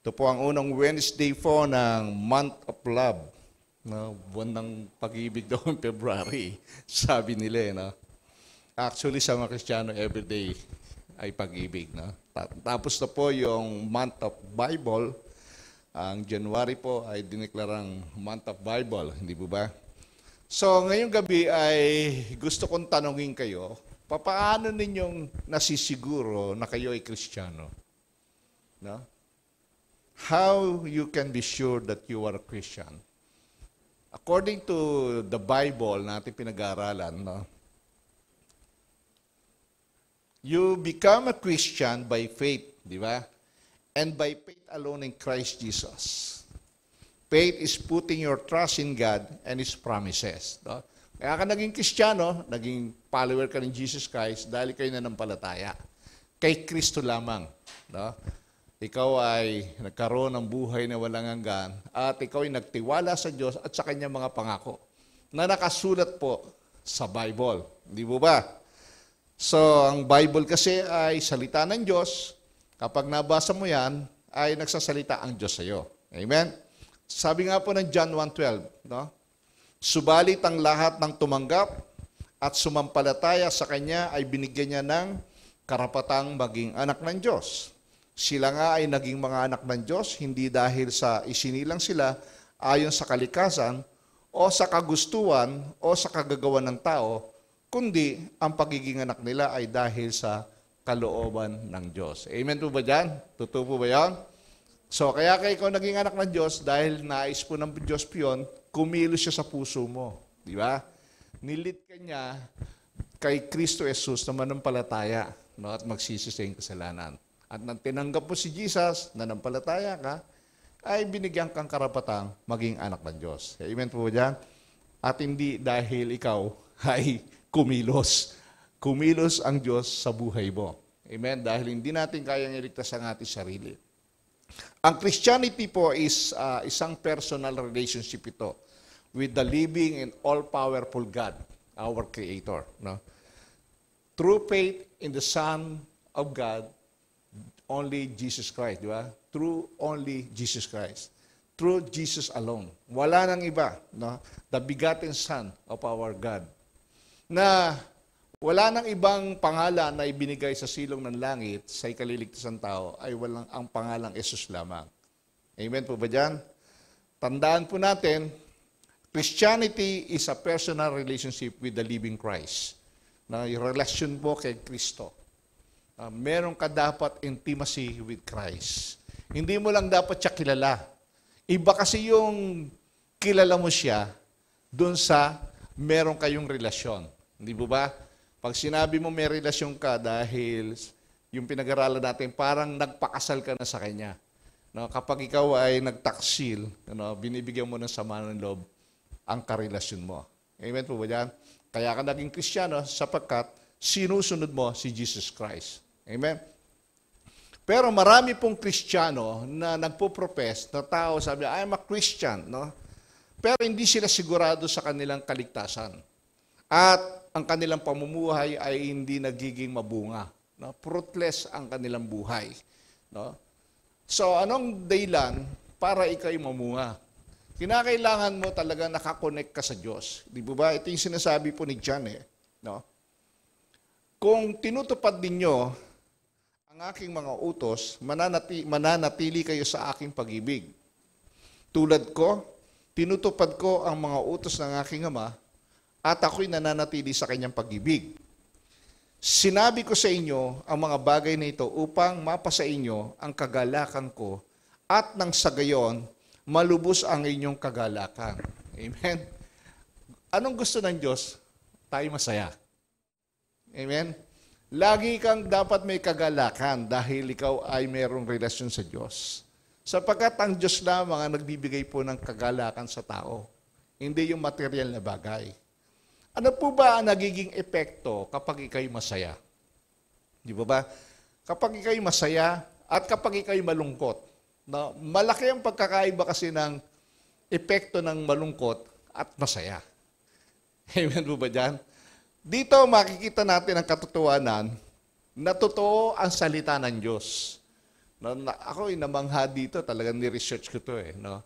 Ito po ang unang Wednesday po ng Month of Love. No, buwan ng pag-ibig daw ang February, sabi nila. Eh, no? Actually, sa mga Kristiyano, everyday ay pag-ibig. No? Tapos na po yung Month of Bible. Ang January po ay dineklarang Month of Bible, hindi po ba? So, ngayong gabi ay gusto kong tanungin kayo, papaano ninyong nasisiguro na kayo ay Kristiyano? No? how you can be sure that you are a Christian. According to the Bible natin pinag-aaralan, no? you become a Christian by faith, di ba? And by faith alone in Christ Jesus. Faith is putting your trust in God and His promises. No? Kaya ka naging Kristiyano, naging follower ka ng Jesus Christ dahil kayo na ng palataya. Kay Kristo lamang. No? ikaw ay nagkaroon ng buhay na walang hanggan at ikaw ay nagtiwala sa Diyos at sa kanyang mga pangako na nakasulat po sa Bible. Di po ba? So, ang Bible kasi ay salita ng Diyos. Kapag nabasa mo yan, ay nagsasalita ang Diyos sa iyo. Amen? Sabi nga po ng John 1.12, no? Subalit ang lahat ng tumanggap at sumampalataya sa Kanya ay binigyan niya ng karapatang maging anak ng Diyos. Sila nga ay naging mga anak ng Diyos, hindi dahil sa isinilang sila ayon sa kalikasan o sa kagustuhan o sa kagagawa ng tao, kundi ang pagiging anak nila ay dahil sa kalooban ng Diyos. Amen po ba dyan? Totoo po ba yan? So, kaya kayo ikaw naging anak ng Diyos dahil nais po ng Diyos po yun, kumilos siya sa puso mo. Di ba? Nilit ka niya kay Kristo Jesus na manampalataya no, at magsisustain kasalanan. At nang tinanggap mo si Jesus, na nanampalataya ka, ay binigyan kang karapatang maging anak ng Diyos. Amen po dyan? At hindi dahil ikaw ay kumilos. Kumilos ang Diyos sa buhay mo. Amen? Dahil hindi natin kayang iligtas ang ating sarili. Ang Christianity po is uh, isang personal relationship ito with the living and all-powerful God, our Creator. No? Through faith in the Son of God, only Jesus Christ, di ba? Through only Jesus Christ. Through Jesus alone. Wala nang iba, no? The begotten Son of our God. Na wala nang ibang pangalan na ibinigay sa silong ng langit sa ikaliligtasan tao ay walang ang pangalang Jesus lamang. Amen po ba dyan? Tandaan po natin, Christianity is a personal relationship with the living Christ. Na yung relasyon po kay Kristo uh, meron ka dapat intimacy with Christ. Hindi mo lang dapat siya kilala. Iba kasi yung kilala mo siya doon sa meron kayong relasyon. Hindi ba ba? Pag sinabi mo may relasyon ka dahil yung pinag-aralan natin, parang nagpakasal ka na sa kanya. No, kapag ikaw ay nagtaksil, no, binibigyan mo ng sama ng loob ang karelasyon mo. Amen po ba yan? Kaya ka naging Kristiyano sapagkat sinusunod mo si Jesus Christ. Amen? Pero marami pong Kristiyano na nagpo-profess na tao, sabi, I am a Christian, no? Pero hindi sila sigurado sa kanilang kaligtasan. At ang kanilang pamumuhay ay hindi nagiging mabunga. No? Fruitless ang kanilang buhay. No? So, anong daylan para ikay mamunga? Kinakailangan mo talaga nakakonek ka sa Diyos. Di ba? Ito yung sinasabi po ni John eh. No? Kung tinutupad ninyo ang aking mga utos, mananati, mananatili kayo sa aking pag-ibig. Tulad ko, tinutupad ko ang mga utos ng aking ama at ako'y nananatili sa kanyang pag-ibig. Sinabi ko sa inyo ang mga bagay na ito upang mapasa inyo ang kagalakan ko at nang sa gayon, malubos ang inyong kagalakan. Amen? Anong gusto ng Diyos? Tayo masaya. Amen? Lagi kang dapat may kagalakan dahil ikaw ay mayroong relasyon sa Diyos. Sapagkat ang Diyos lamang ang nagbibigay po ng kagalakan sa tao, hindi yung material na bagay. Ano po ba ang nagiging epekto kapag ikay masaya? Di ba ba? Kapag ikay masaya at kapag ikay malungkot, na malaki ang pagkakaiba kasi ng epekto ng malungkot at masaya. Amen po ba dyan? Dito makikita natin ang katotohanan na totoo ang salita ng Diyos. No, na, ako namangha dito, talagang ni-research ko to eh. No?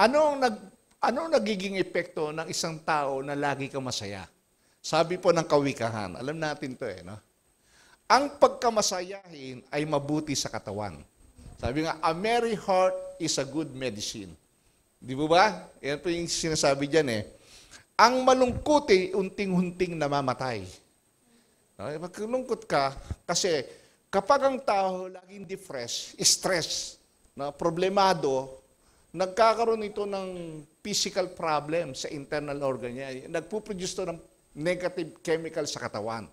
Ano ang nag, ano nagiging epekto ng isang tao na lagi ka masaya? Sabi po ng kawikahan, alam natin to eh. No? Ang pagkamasayahin ay mabuti sa katawan. Sabi nga, a merry heart is a good medicine. Di ba ba? Yan po yung sinasabi dyan eh. Ang malungkuti, unting unting namamatay. No? Magkulungkot eh, ka kasi kapag ang tao laging depressed, stress, na problemado, nagkakaroon ito ng physical problem sa internal organ niya. Nagpuproduce to ng negative chemical sa katawan.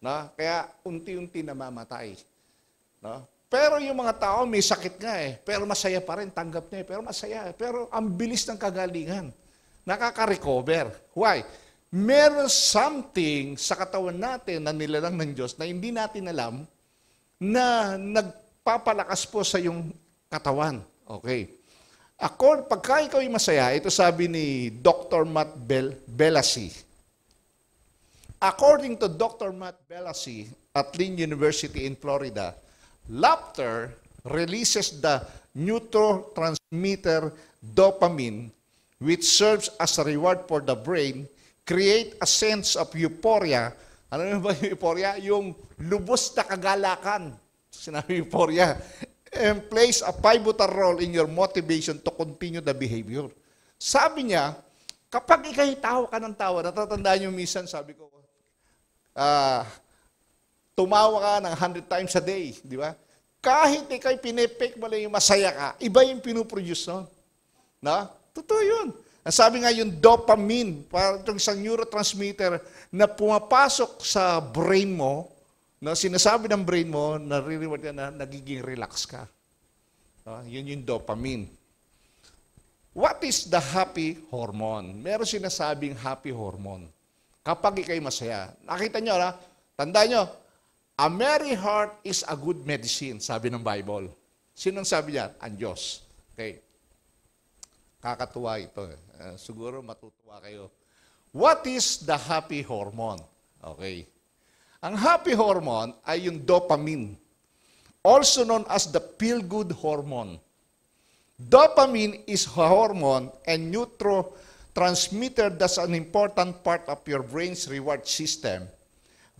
No? Kaya unti-unti namamatay. No? Pero yung mga tao may sakit nga eh, pero masaya pa rin, tanggap niya eh, pero masaya eh, pero ang bilis ng kagalingan nakaka-recover. Why? Meron something sa katawan natin na nilalang ng Diyos na hindi natin alam na nagpapalakas po sa yung katawan. Okay. Ako, pagka ikaw ay masaya, ito sabi ni Dr. Matt Bel Belasi. According to Dr. Matt Belasi at Lynn University in Florida, laughter releases the neurotransmitter dopamine which serves as a reward for the brain, create a sense of euphoria. Ano ba yung euphoria? Yung lubos na kagalakan. Sinabi euphoria. And plays a pivotal role in your motivation to continue the behavior. Sabi niya, kapag ikay tawa ka ng tawa, natatandaan niyo minsan, sabi ko, uh, tumawa ka ng 100 times a day, di ba? Kahit ikay pinipake mo lang yung masaya ka, iba yung pinuproduce nun. No? no? Totoo yun. Sabi nga yung dopamine, parang isang neurotransmitter na pumapasok sa brain mo, na sinasabi ng brain mo, nare-reward na nagiging relax ka. Uh, yun yung dopamine. What is the happy hormone? Meron sinasabing happy hormone. Kapag ikay masaya. Nakita nyo, na? tanda nyo, a merry heart is a good medicine, sabi ng Bible. Sinong ang sabi niya? Ang Diyos. Okay. Kakatuwa ito. Uh, siguro matutuwa kayo. What is the happy hormone? Okay. Ang happy hormone ay yung dopamine, also known as the feel-good hormone. Dopamine is a hormone and neurotransmitter that's an important part of your brain's reward system.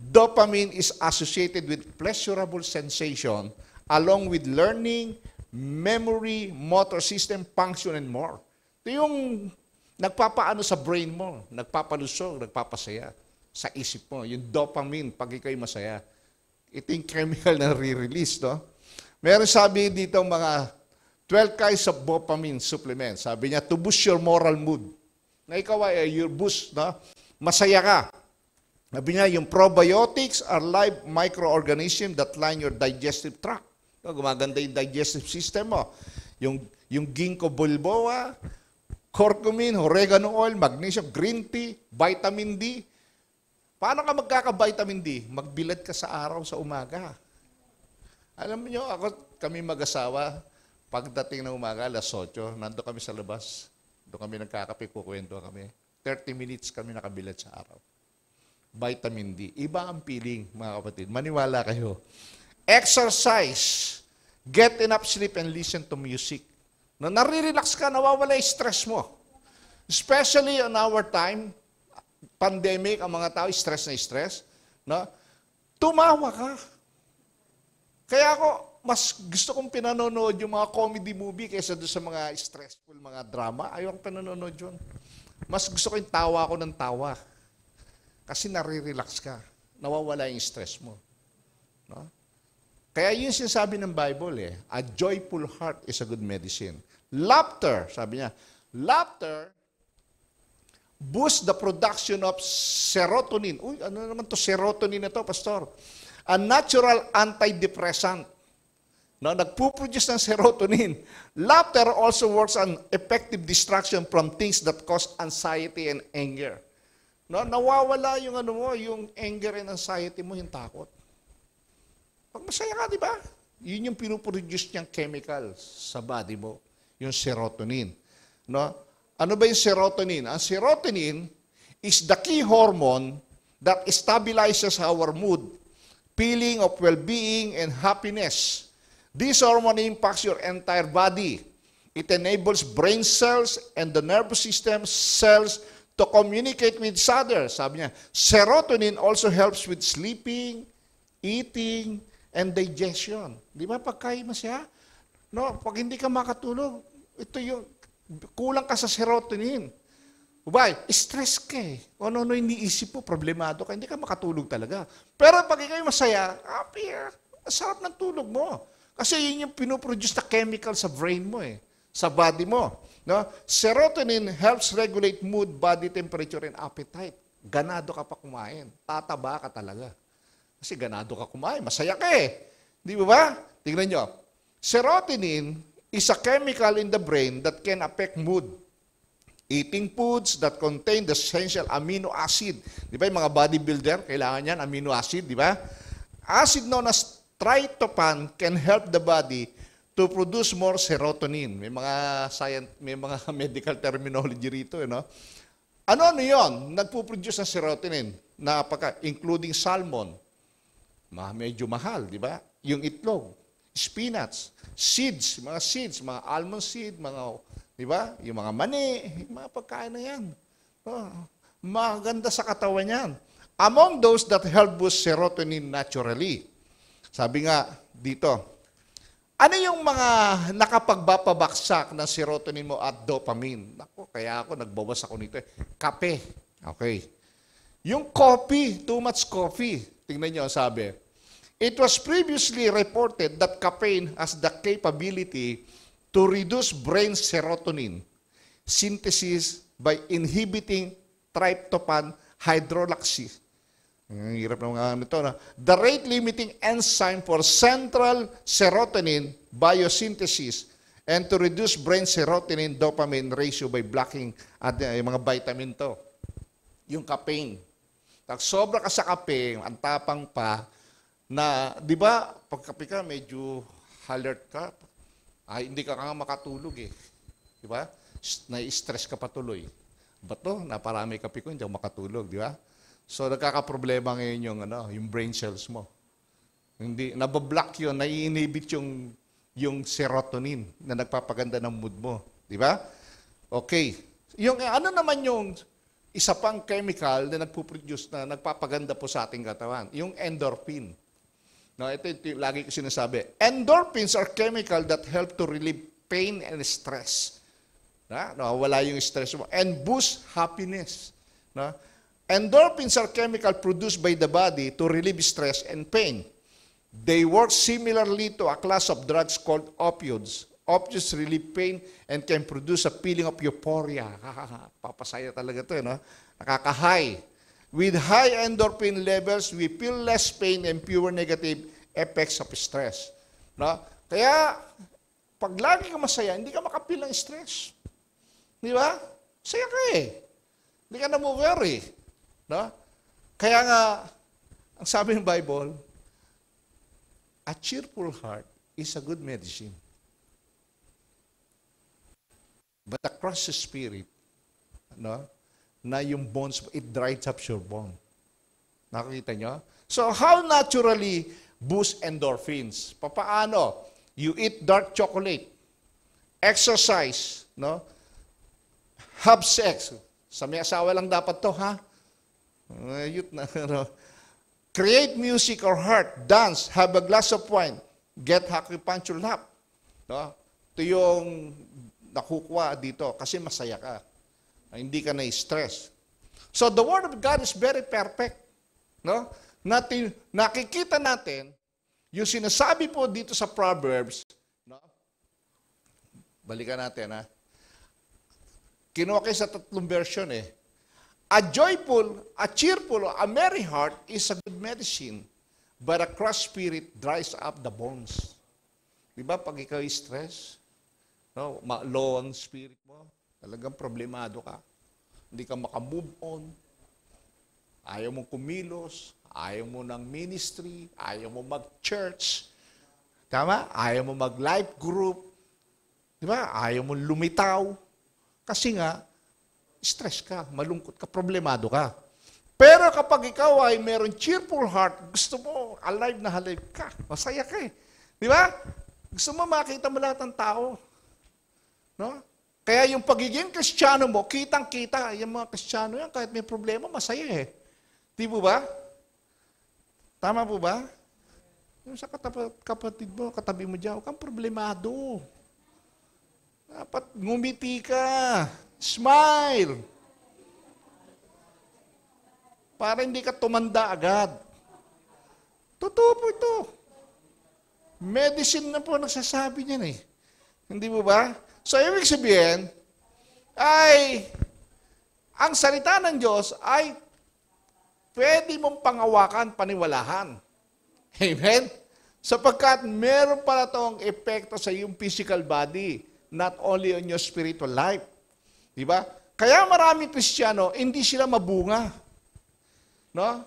Dopamine is associated with pleasurable sensation along with learning, memory, motor system function, and more. Ito yung nagpapaano sa brain mo, nagpapalusog, nagpapasaya sa isip mo. Yung dopamine, pag ikaw'y masaya. Ito yung chemical na re-release, no? Meron sabi dito mga 12 kinds of dopamine supplements. Sabi niya, to boost your moral mood. Na ikaw ay your boost, no? Masaya ka. Sabi niya, yung probiotics are live microorganisms that line your digestive tract. No, gumaganda yung digestive system mo. Yung, yung ginkgo bulboa, curcumin, oregano oil, magnesium, green tea, vitamin D. Paano ka magkaka-vitamin D? Magbilad ka sa araw sa umaga. Alam niyo, ako, kami mag-asawa, pagdating ng umaga, alas 8, nando kami sa labas. Doon kami nagkakape, kukwento kami. 30 minutes kami nakabilad sa araw. Vitamin D. Iba ang feeling, mga kapatid. Maniwala kayo. Exercise. Get enough sleep and listen to music na nare-relax ka, nawawala yung stress mo. Especially on our time, pandemic, ang mga tao, stress na stress, no? tumawa ka. Kaya ako, mas gusto kong pinanonood yung mga comedy movie kaysa doon sa mga stressful mga drama. Ayaw akong pinanonood yun. Mas gusto ko yung tawa ko ng tawa. Kasi narirelax ka. Nawawala yung stress mo. No? Kaya yun sinasabi ng Bible eh, a joyful heart is a good medicine. Laughter, sabi niya. Laughter boosts the production of serotonin. Uy, ano naman to serotonin na to, pastor? A natural antidepressant. No, nagpo-produce ng serotonin. Laughter also works on effective distraction from things that cause anxiety and anger. No, nawawala yung ano mo, yung anger and anxiety mo, yung takot. Pag masaya ka, di ba? Yun yung pinuproduce niyang chemical sa body mo yung serotonin. No? Ano ba yung serotonin? Ang serotonin is the key hormone that stabilizes our mood, feeling of well-being and happiness. This hormone impacts your entire body. It enables brain cells and the nervous system cells to communicate with each other. Sabi niya, serotonin also helps with sleeping, eating, and digestion. Di ba pagkain mo siya? No, pag hindi ka makatulog, ito yung, kulang ka sa serotonin. Why? Stress ka eh. Ano ano, yung iniisip mo, problemado ka, hindi ka makatulog talaga. Pero pag ikaw masaya, happy ah, sarap ng tulog mo. Kasi yun yung pinoproduce na chemical sa brain mo eh, sa body mo. No? Serotonin helps regulate mood, body temperature, and appetite. Ganado ka pa kumain. Tataba ka talaga. Kasi ganado ka kumain, masaya ka eh. Di ba ba? Tingnan nyo. Serotonin is a chemical in the brain that can affect mood. Eating foods that contain the essential amino acid. Di ba yung mga bodybuilder, kailangan yan, amino acid, di ba? Acid known as tryptophan can help the body to produce more serotonin. May mga science, may mga medical terminology rito, you eh, know? Ano-ano yun? Nagpo-produce ng serotonin, napaka, including salmon. Ma, medyo mahal, di ba? Yung itlog, spinach, seeds, mga seeds, mga almond seed, mga, di ba? Yung mga mani, yung mga pagkain na yan. Oh, maganda sa katawan yan. Among those that help boost serotonin naturally. Sabi nga dito, ano yung mga nakapagbapabaksak ng serotonin mo at dopamine? Ako, kaya ako nagbawas ako nito. Eh. Kape. Okay. Yung coffee, too much coffee. Tingnan nyo, sabi, It was previously reported that caffeine has the capability to reduce brain serotonin synthesis by inhibiting tryptophan hydrolysis. Hmm, hirap ng mga nito. Ano na, the rate-limiting enzyme for central serotonin biosynthesis and to reduce brain serotonin dopamine ratio by blocking at eh, yung mga vitamin to. Yung caffeine. Tak sobra ka sa kape, ang tapang pa, na, di ba, pagkapi ka, medyo alert ka, ay ah, hindi ka nga makatulog eh. Di ba? Nai-stress ka patuloy. Ba't to? Naparami kapi ko, hindi ako makatulog, di ba? So, nagkakaproblema ngayon yung, ano, yung brain cells mo. Hindi, nabablock yun, nai-inhibit yung, yung serotonin na nagpapaganda ng mood mo. Di ba? Okay. Yung, eh, ano naman yung isa pang chemical na nagpuproduce na nagpapaganda po sa ating katawan? Yung endorphin. No, ito yung lagi ko sinasabi. Endorphins are chemical that help to relieve pain and stress. Na, no, wala yung stress mo. And boost happiness. Na? Endorphins are chemical produced by the body to relieve stress and pain. They work similarly to a class of drugs called opioids. Opioids relieve pain and can produce a feeling of euphoria. Papasaya talaga to, eh, no? Nakakahay. With high endorphin levels, we feel less pain and fewer negative effects of stress. No? Kaya, pag lagi ka masaya, hindi ka makapil ng stress. Di ba? Saya ka eh. Hindi ka na worry. No? Kaya nga, ang sabi ng Bible, a cheerful heart is a good medicine. But a cross spirit, no? na yung bones, it dries up your bone. Nakakita nyo? So, how naturally boost endorphins? Papaano? You eat dark chocolate, exercise, no? have sex. Sa may asawa lang dapat to, ha? Ayot na. Create music or heart, dance, have a glass of wine, get acupuncture lap. No? Ito yung nakukuha dito kasi masaya ka. Ay, Hindi ka na-stress. So the Word of God is very perfect. No? Natin, nakikita natin, yung sinasabi po dito sa Proverbs, no? balikan natin ha, kinuha kayo sa tatlong version eh. A joyful, a cheerful, a merry heart is a good medicine, but a crushed spirit dries up the bones. Di ba? Pag ikaw stress, no, low ang spirit mo, Talagang problemado ka. Hindi ka makamove on. Ayaw mong kumilos. Ayaw mo ng ministry. Ayaw mo mag-church. Tama? Ayaw mo mag-life group. Di ba? Ayaw mo lumitaw. Kasi nga, stress ka, malungkot ka, problemado ka. Pero kapag ikaw ay meron cheerful heart, gusto mo, alive na alive ka, masaya ka eh. Di ba? Gusto mo makita mo lahat ng tao. No? Kaya yung pagiging kristyano mo, kitang-kita, yung mga kristyano yan, kahit may problema, masaya eh. Di po ba? Tama po ba? Yung sa katapat, kapatid mo, katabi mo dyan, huwag kang problemado. Dapat ngumiti ka. Smile. Para hindi ka tumanda agad. Totoo po ito. Medicine na po nagsasabi niyan eh. Hindi po ba? So, ibig sabihin, ay ang salita ng Diyos ay pwede mong pangawakan, paniwalahan. Amen? Sapagkat meron pala itong epekto sa iyong physical body, not only on your spiritual life. Di ba? Kaya marami Kristiyano, hindi sila mabunga. No?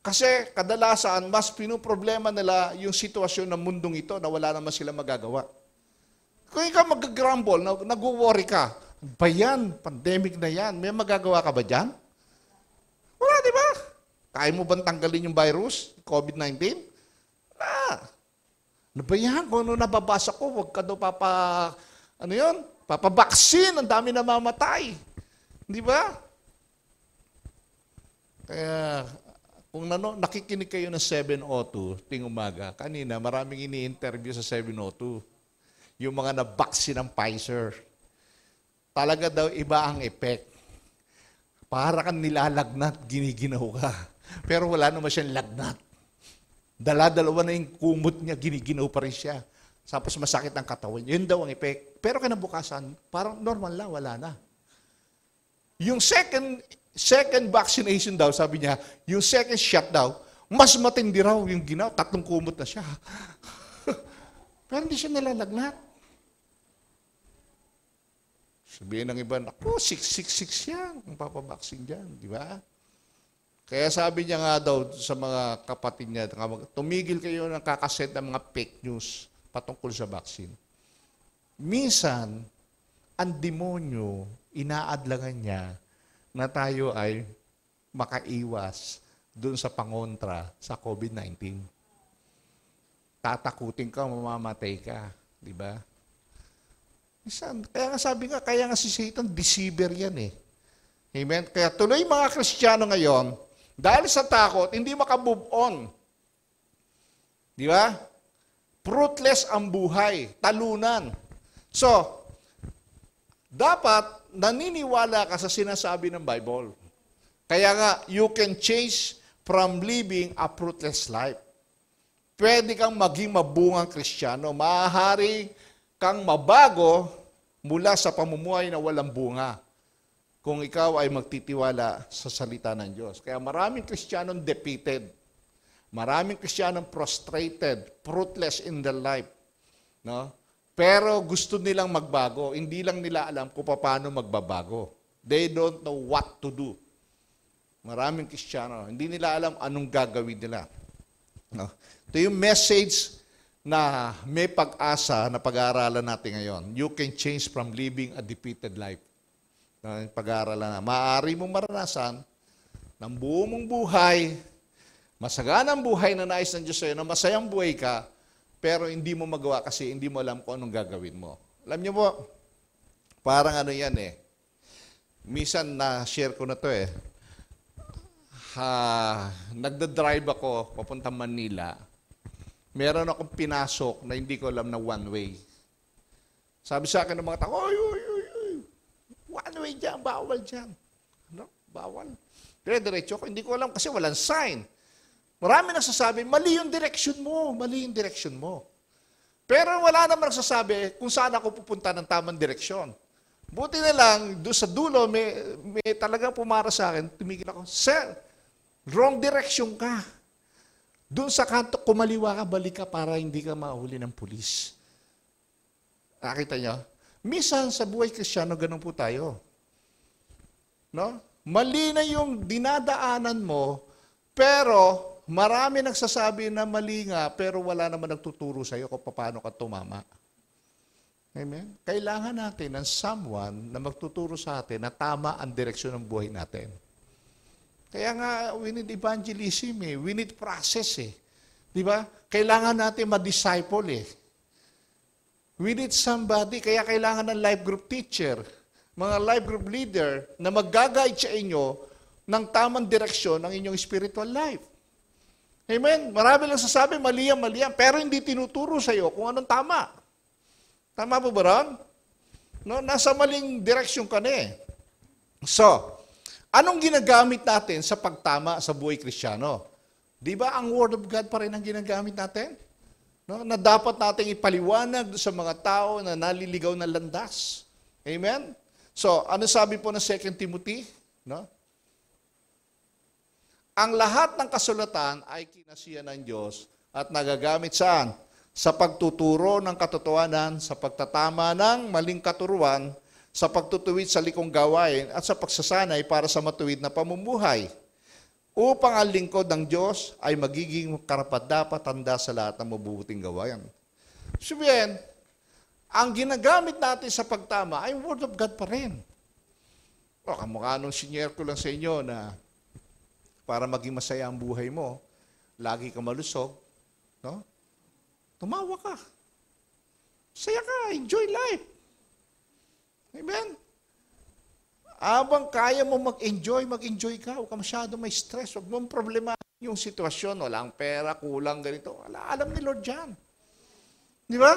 Kasi kadalasan, mas pinoproblema nila yung sitwasyon ng mundong ito na wala naman sila magagawa. Kung ikaw mag-grumble, nag-worry ka, bayan, Pandemic na yan. May magagawa ka ba dyan? Wala, di ba? Kaya mo bang tanggalin yung virus? COVID-19? Wala. Ano ba yan? Kung ano nababasa ko, huwag ka daw papa, ano yun? Papabaksin, ang dami na mamatay. Di ba? Kaya, kung nano, nakikinig kayo ng 702 ting umaga, kanina maraming ini-interview sa 702 yung mga nabaksin ng Pfizer. Talaga daw iba ang effect. Para kang nilalagnat, giniginaw ka. Pero wala naman siyang lagnat. Dala-dalawa na yung kumot niya, giniginaw pa rin siya. Tapos masakit ang katawan. Yun daw ang effect. Pero kinabukasan, parang normal lang, wala na. Yung second, second vaccination daw, sabi niya, yung second shot daw, mas matindi raw yung ginaw. Tatlong kumot na siya. Pero hindi siya nilalagnat. Sabihin ng iba, ako, 666 yan, ang papabaksin dyan, di ba? Kaya sabi niya nga daw sa mga kapatid niya, tumigil kayo ng kakaset ng mga fake news patungkol sa vaccine. Minsan, ang demonyo, inaadlangan niya na tayo ay makaiwas doon sa pangontra sa COVID-19. Tatakutin ka, mamamatay ka. Di ba? Saan? Kaya nga sabi nga, kaya nga si Satan, deceiver yan eh. Amen? Kaya tuloy mga Kristiyano ngayon, dahil sa takot, hindi makamove on. Di ba? Fruitless ang buhay, talunan. So, dapat naniniwala ka sa sinasabi ng Bible. Kaya nga, you can change from living a fruitless life. Pwede kang maging mabungang Kristiyano. Maaari kang mabago mula sa pamumuhay na walang bunga kung ikaw ay magtitiwala sa salita ng Diyos. Kaya maraming Kristiyanong defeated. Maraming Kristiyanong prostrated, fruitless in their life. No? Pero gusto nilang magbago. Hindi lang nila alam kung paano magbabago. They don't know what to do. Maraming Kristiyano, hindi nila alam anong gagawin nila. No? Ito yung message na may pag-asa na pag-aaralan natin ngayon. You can change from living a defeated life. Pag-aaralan na. Maaari mong maranasan ng buong mong buhay, masaganang buhay na nais ng Diyos sa'yo, na masayang buhay ka, pero hindi mo magawa kasi hindi mo alam kung anong gagawin mo. Alam niyo po, parang ano yan eh. Misan na-share ko na to eh. Ha, nagda-drive ako papuntang Manila meron akong pinasok na hindi ko alam na one way. Sabi sa akin ng mga tao, oy, oy, oy, oy, one way dyan, bawal dyan. Ano? Bawal. Dire-diretso ako, hindi ko alam kasi walang sign. Marami nagsasabi, mali yung direction mo, mali yung direction mo. Pero wala namang nagsasabi kung saan ako pupunta ng tamang direksyon. Buti na lang, doon sa dulo, may, may talaga pumara sa akin, tumigil ako, Sir, wrong direction ka. Doon sa kanto, kumaliwa ka, balik ka para hindi ka mahuli ng pulis. Nakita niyo? Misan sa buhay kristyano, ganun po tayo. No? Mali na yung dinadaanan mo, pero marami nagsasabi na mali nga, pero wala naman nagtuturo sa'yo kung paano ka tumama. Amen? Kailangan natin ng someone na magtuturo sa atin na tama ang direksyon ng buhay natin. Kaya nga, we need evangelism eh. We need process eh. Di ba? Kailangan natin ma-disciple eh. We need somebody, kaya kailangan ng life group teacher, mga life group leader na mag-guide sa inyo ng tamang direksyon ng inyong spiritual life. Amen? Marami lang sasabi, mali yan, mali yan, pero hindi tinuturo sa iyo kung anong tama. Tama po ba ron? No, nasa maling direksyon ka na eh. So, Anong ginagamit natin sa pagtama sa buhay kristyano? Di ba ang Word of God pa rin ang ginagamit natin? No? Na dapat nating ipaliwanag sa mga tao na naliligaw na landas. Amen? So, ano sabi po ng 2 Timothy? No? Ang lahat ng kasulatan ay kinasiya ng Diyos at nagagamit saan? Sa pagtuturo ng katotohanan, sa pagtatama ng maling katuruan, sa pagtutuwid sa likong gawain at sa pagsasanay para sa matuwid na pamumuhay upang ang lingkod ng Diyos ay magiging karapat-dapat tanda sa lahat ng mabubuting gawain. Sabihin, ang ginagamit natin sa pagtama ay Word of God pa rin. O, oh, kamukha nung senior ko lang sa inyo na para maging masaya ang buhay mo, lagi ka malusog, no? tumawa ka. Saya ka, enjoy life. Amen? Abang kaya mo mag-enjoy, mag-enjoy ka. Huwag ka masyado may stress. Huwag mong problema yung sitwasyon. Walang pera, kulang, ganito. Ala, alam ni Lord yan. Di ba?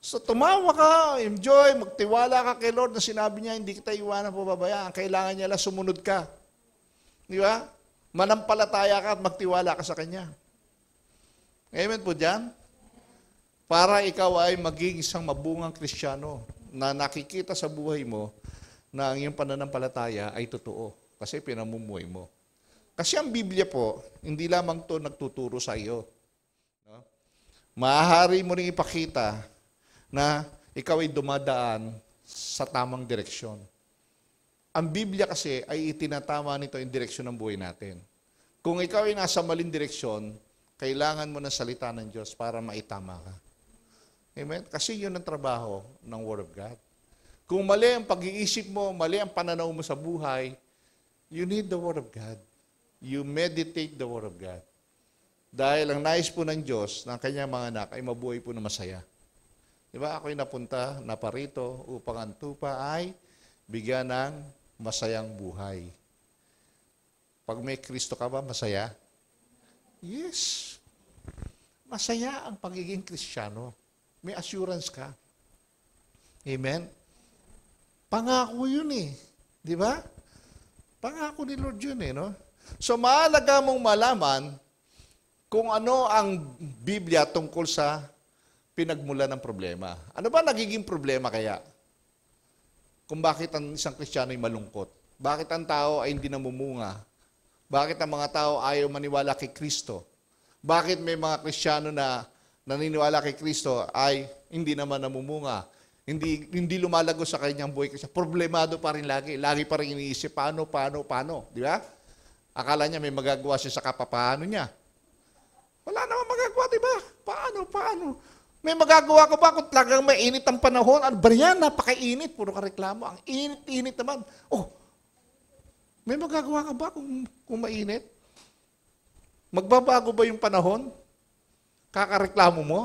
So tumawa ka, enjoy, magtiwala ka kay Lord na sinabi niya, hindi kita iwanan po babayaan. Kailangan niya lang sumunod ka. Di ba? Manampalataya ka at magtiwala ka sa Kanya. Amen po dyan? Para ikaw ay maging isang mabungang Kristiyano na nakikita sa buhay mo na ang iyong pananampalataya ay totoo kasi pinamumuhay mo. Kasi ang Biblia po, hindi lamang to nagtuturo sa iyo. No? Maaari mo rin ipakita na ikaw ay dumadaan sa tamang direksyon. Ang Biblia kasi ay itinatama nito yung direksyon ng buhay natin. Kung ikaw ay nasa maling direksyon, kailangan mo ng salita ng Diyos para maitama ka. Amen? Kasi yun ang trabaho ng Word of God. Kung mali ang pag-iisip mo, mali ang pananaw mo sa buhay, you need the Word of God. You meditate the Word of God. Dahil ang nais po ng Diyos ng kanyang mga anak ay mabuhay po na masaya. Di ba? Ako'y napunta, naparito, upang ang tupa ay bigyan ng masayang buhay. Pag may Kristo ka ba, masaya? Yes. Masaya ang pagiging Kristiyano. May assurance ka. Amen? Pangako yun eh. Di ba? Pangako ni Lord yun eh, no? So, mahalaga mong malaman kung ano ang Biblia tungkol sa pinagmula ng problema. Ano ba nagiging problema kaya? Kung bakit ang isang Kristiyano ay malungkot? Bakit ang tao ay hindi namumunga? Bakit ang mga tao ayaw maniwala kay Kristo? Bakit may mga Kristiyano na naniniwala kay Kristo ay hindi naman namumunga. Hindi, hindi lumalago sa kanyang buhay kasi problemado pa rin lagi. Lagi pa rin iniisip paano, paano, paano. Di ba? Akala niya may magagawa siya sa kapapaano niya. Wala naman magagawa, di ba? Paano, paano? May magagawa ko ba kung talagang mainit ang panahon? Ano ba yan? Napakainit. Puro ka reklamo. Ang init-init naman. Oh, may magagawa ka ba kung, kung mainit? Magbabago ba yung panahon? kakareklamo mo.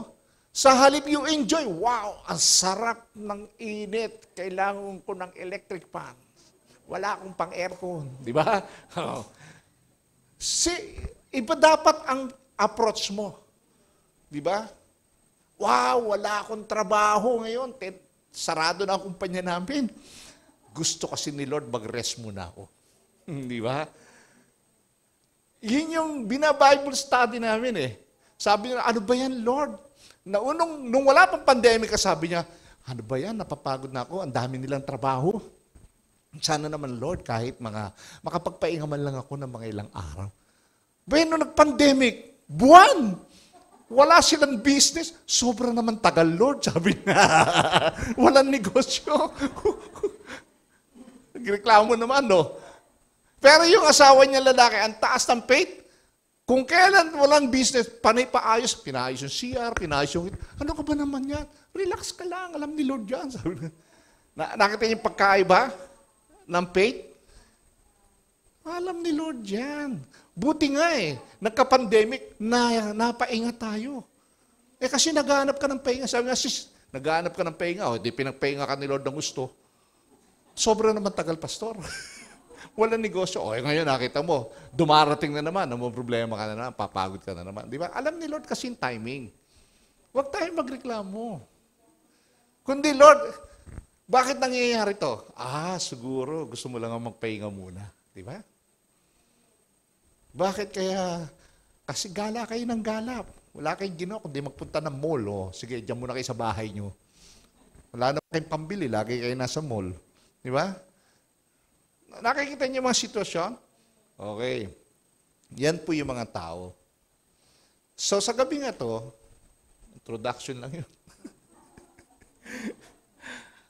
Sa halip you enjoy, wow, ang sarap ng init. Kailangan ko ng electric fan. Wala akong pang aircon, di ba? Si, iba dapat ang approach mo. Di ba? Wow, wala akong trabaho ngayon. Sarado na ang kumpanya namin. Gusto kasi ni Lord, mag-rest muna ako. Di ba? Yun yung bina-Bible study namin eh. Sabi niya, ano ba yan, Lord? Naunong, nung wala pang pandemic, sabi niya, ano ba yan, napapagod na ako, ang dami nilang trabaho. Sana naman, Lord, kahit mga, makapagpaingaman lang ako ng mga ilang araw. Bueno, nag-pandemic, buwan! Wala silang business. Sobra naman tagal, Lord, sabi niya. Walang negosyo. Nagreklamo naman, no? Pero yung asawa niya lalaki, ang taas ng faith, kung kailan walang business, panay paayos, pinaayos yung CR, pinaayos yung... Ano ka ba naman yan? Relax ka lang, alam ni Lord yan. na, nakita niyo yung pagkaiba ng faith? Alam ni Lord yan. Buti nga eh, nagka-pandemic, na, napaingat tayo. Eh kasi naghahanap ka ng painga. Sabi nga, sis, naghahanap ka ng painga. O, oh, di pinagpainga ka ni Lord ng gusto. Sobra naman tagal, pastor. Walang negosyo. O, ngayon nakita mo, dumarating na naman, may problema ka na naman, papagod ka na naman. Di ba? Alam ni Lord kasi yung timing. Huwag tayong magreklamo. Kundi, Lord, bakit nangyayari to? Ah, siguro gusto mo lang magpahinga muna. Di ba? Bakit kaya? Kasi gala kayo ng galap. Wala kayong ginawa kundi magpunta ng mall. Oh. Sige, dyan muna kayo sa bahay nyo. Wala na kayong pambili. Lagi kayo nasa mall. Di ba? Nakikita niyo mga sitwasyon? Okay. Yan po yung mga tao. So sa gabi nga to, introduction lang yun.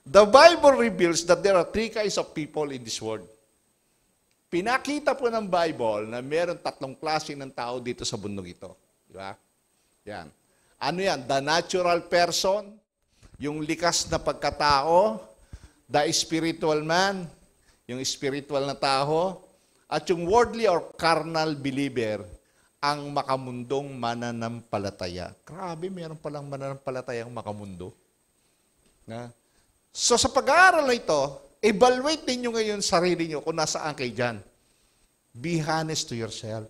The Bible reveals that there are three kinds of people in this world. Pinakita po ng Bible na meron tatlong klase ng tao dito sa bundok ito. Di ba? Yan. Ano yan? The natural person, yung likas na pagkatao, the spiritual man, yung spiritual na tao, at yung worldly or carnal believer, ang makamundong mananampalataya. Grabe, meron palang mananampalatayang makamundo. Na? So sa pag-aaral na ito, evaluate ninyo ngayon sarili nyo kung nasaan kayo dyan. Be honest to yourself.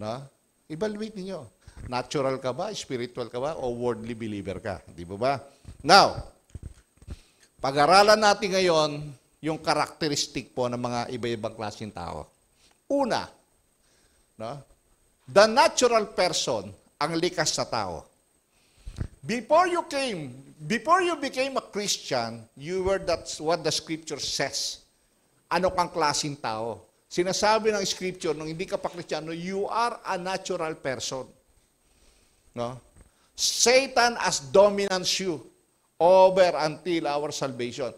Na? Evaluate niyo. Natural ka ba? Spiritual ka ba? O worldly believer ka? Di ba ba? Now, pag-aralan natin ngayon yung karakteristik po ng mga iba-ibang klaseng tao. Una, no? the natural person ang likas sa tao. Before you came, before you became a Christian, you were that's what the scripture says. Ano kang klaseng tao? Sinasabi ng scripture nung hindi ka pa Kristiyano, you are a natural person. No? Satan as dominance you over until our salvation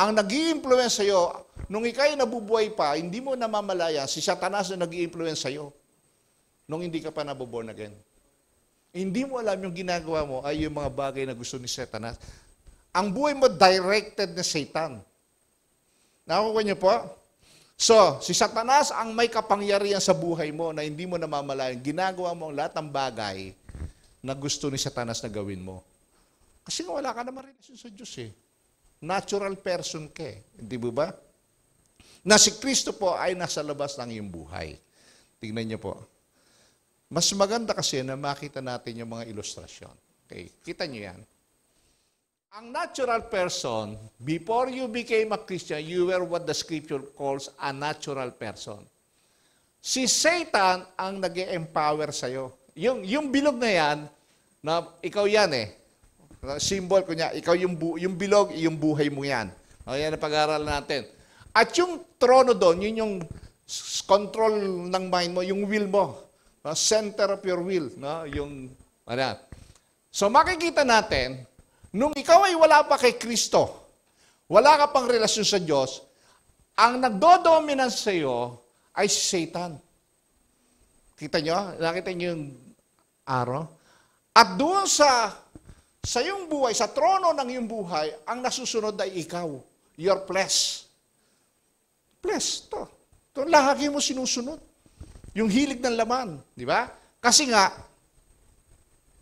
ang nag influence sa iyo, nung ikay nabubuhay pa, hindi mo namamalaya si Satanas na nag influence sa iyo nung hindi ka pa naboborn again. Hindi mo alam yung ginagawa mo ay yung mga bagay na gusto ni Satanas. Ang buhay mo directed na Satan. Nakukuha niyo po? So, si Satanas ang may kapangyarihan sa buhay mo na hindi mo namamalayan. Ginagawa mo ang lahat ng bagay na gusto ni Satanas na gawin mo. Kasi nga wala ka naman relasyon sa Diyos eh natural person ka eh. Di ba ba? Na si Kristo po ay nasa labas ng iyong buhay. Tingnan niyo po. Mas maganda kasi na makita natin yung mga ilustrasyon. Okay, kita niyo yan. Ang natural person, before you became a Christian, you were what the scripture calls a natural person. Si Satan ang nag empower sa'yo. Yung, yung bilog na yan, na ikaw yan eh, Symbol, kunya, ikaw yung, bu- yung bilog, yung buhay mo yan. O, oh, yan ang pag-aaral natin. At yung trono doon, yun yung control ng mind mo, yung will mo. No? Ah, center of your will. No? Yung, ano So makikita natin, nung ikaw ay wala pa kay Kristo, wala ka pang relasyon sa Diyos, ang nagdodominance sa iyo ay si Satan. Kita nyo? Nakita nyo yung araw? At doon sa sa iyong buhay, sa trono ng iyong buhay, ang nasusunod ay ikaw. Your place. Place. to. Ito lahat mo sinusunod. Yung hilig ng laman. Di ba? Kasi nga,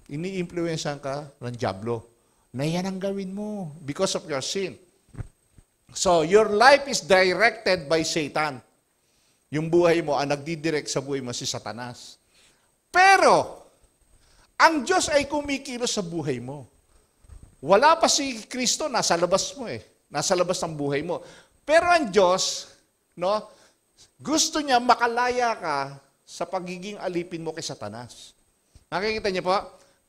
iniimpluensyan ka ng Diablo na yan ang gawin mo because of your sin. So, your life is directed by Satan. Yung buhay mo, ang nagdidirect sa buhay mo si Satanas. Pero, ang Diyos ay kumikilos sa buhay mo. Wala pa si Kristo, nasa labas mo eh. Nasa labas ng buhay mo. Pero ang Diyos, no, gusto niya makalaya ka sa pagiging alipin mo kay Satanas. Nakikita niyo po?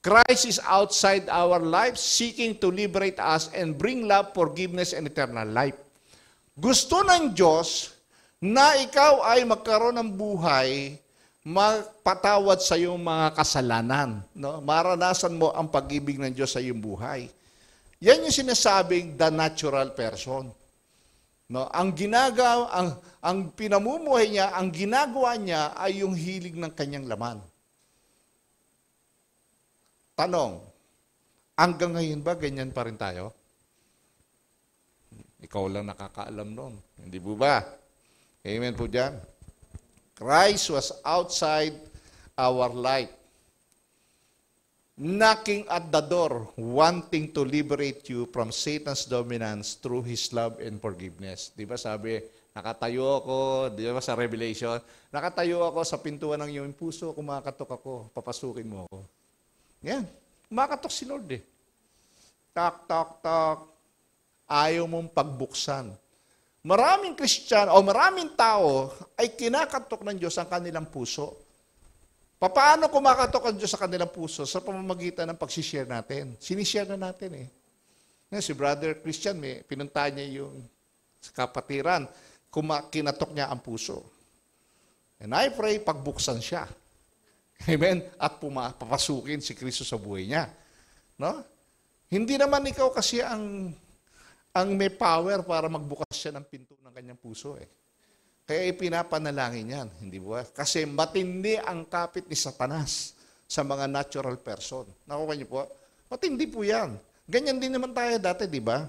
Christ is outside our life, seeking to liberate us and bring love, forgiveness, and eternal life. Gusto ng Diyos na ikaw ay magkaroon ng buhay mapatawad sa iyong mga kasalanan. No? Maranasan mo ang pag-ibig ng Diyos sa iyong buhay. Yan yung sinasabing the natural person. No, ang ginagawa, ang, ang pinamumuhay niya, ang ginagawa niya ay yung hilig ng kanyang laman. Tanong, hanggang ngayon ba ganyan pa rin tayo? Ikaw lang nakakaalam noon. Hindi po ba? Amen po dyan. Christ was outside our light. knocking at the door, wanting to liberate you from Satan's dominance through His love and forgiveness. Di ba sabi, nakatayo ako, di ba sa Revelation, nakatayo ako sa pintuan ng iyong puso, kumakatok ako, papasukin mo ako. Yan, kumakatok si Lord eh. Tak, tak, tak. Ayaw mong pagbuksan maraming Kristiyan o maraming tao ay kinakatok ng Diyos ang kanilang puso. Paano kumakatok ang Diyos sa kanilang puso? Sa pamamagitan ng pagsishare natin. Sinishare na natin eh. Ngayon, si Brother Christian, may, pinunta niya yung kapatiran. Kuma, niya ang puso. And I pray, pagbuksan siya. Amen? At pumapasukin si Kristo sa buhay niya. No? Hindi naman ikaw kasi ang ang may power para magbukas siya ng pinto ng kanyang puso eh. Kaya ipinapanalangin yan, hindi ba? Kasi matindi ang kapit ni Satanas sa mga natural person. Nakuha niyo po? Matindi po yan. Ganyan din naman tayo dati, di ba?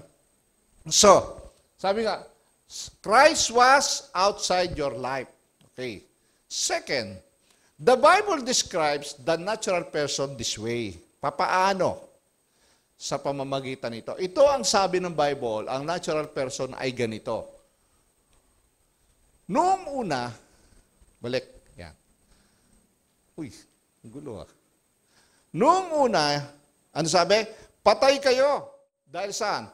So, sabi nga, Christ was outside your life. Okay. Second, the Bible describes the natural person this way. Papaano? sa pamamagitan nito. Ito ang sabi ng Bible, ang natural person ay ganito. Noong una, balik, yan. Uy, gulo ah. Noong una, ano sabi? Patay kayo. Dahil saan?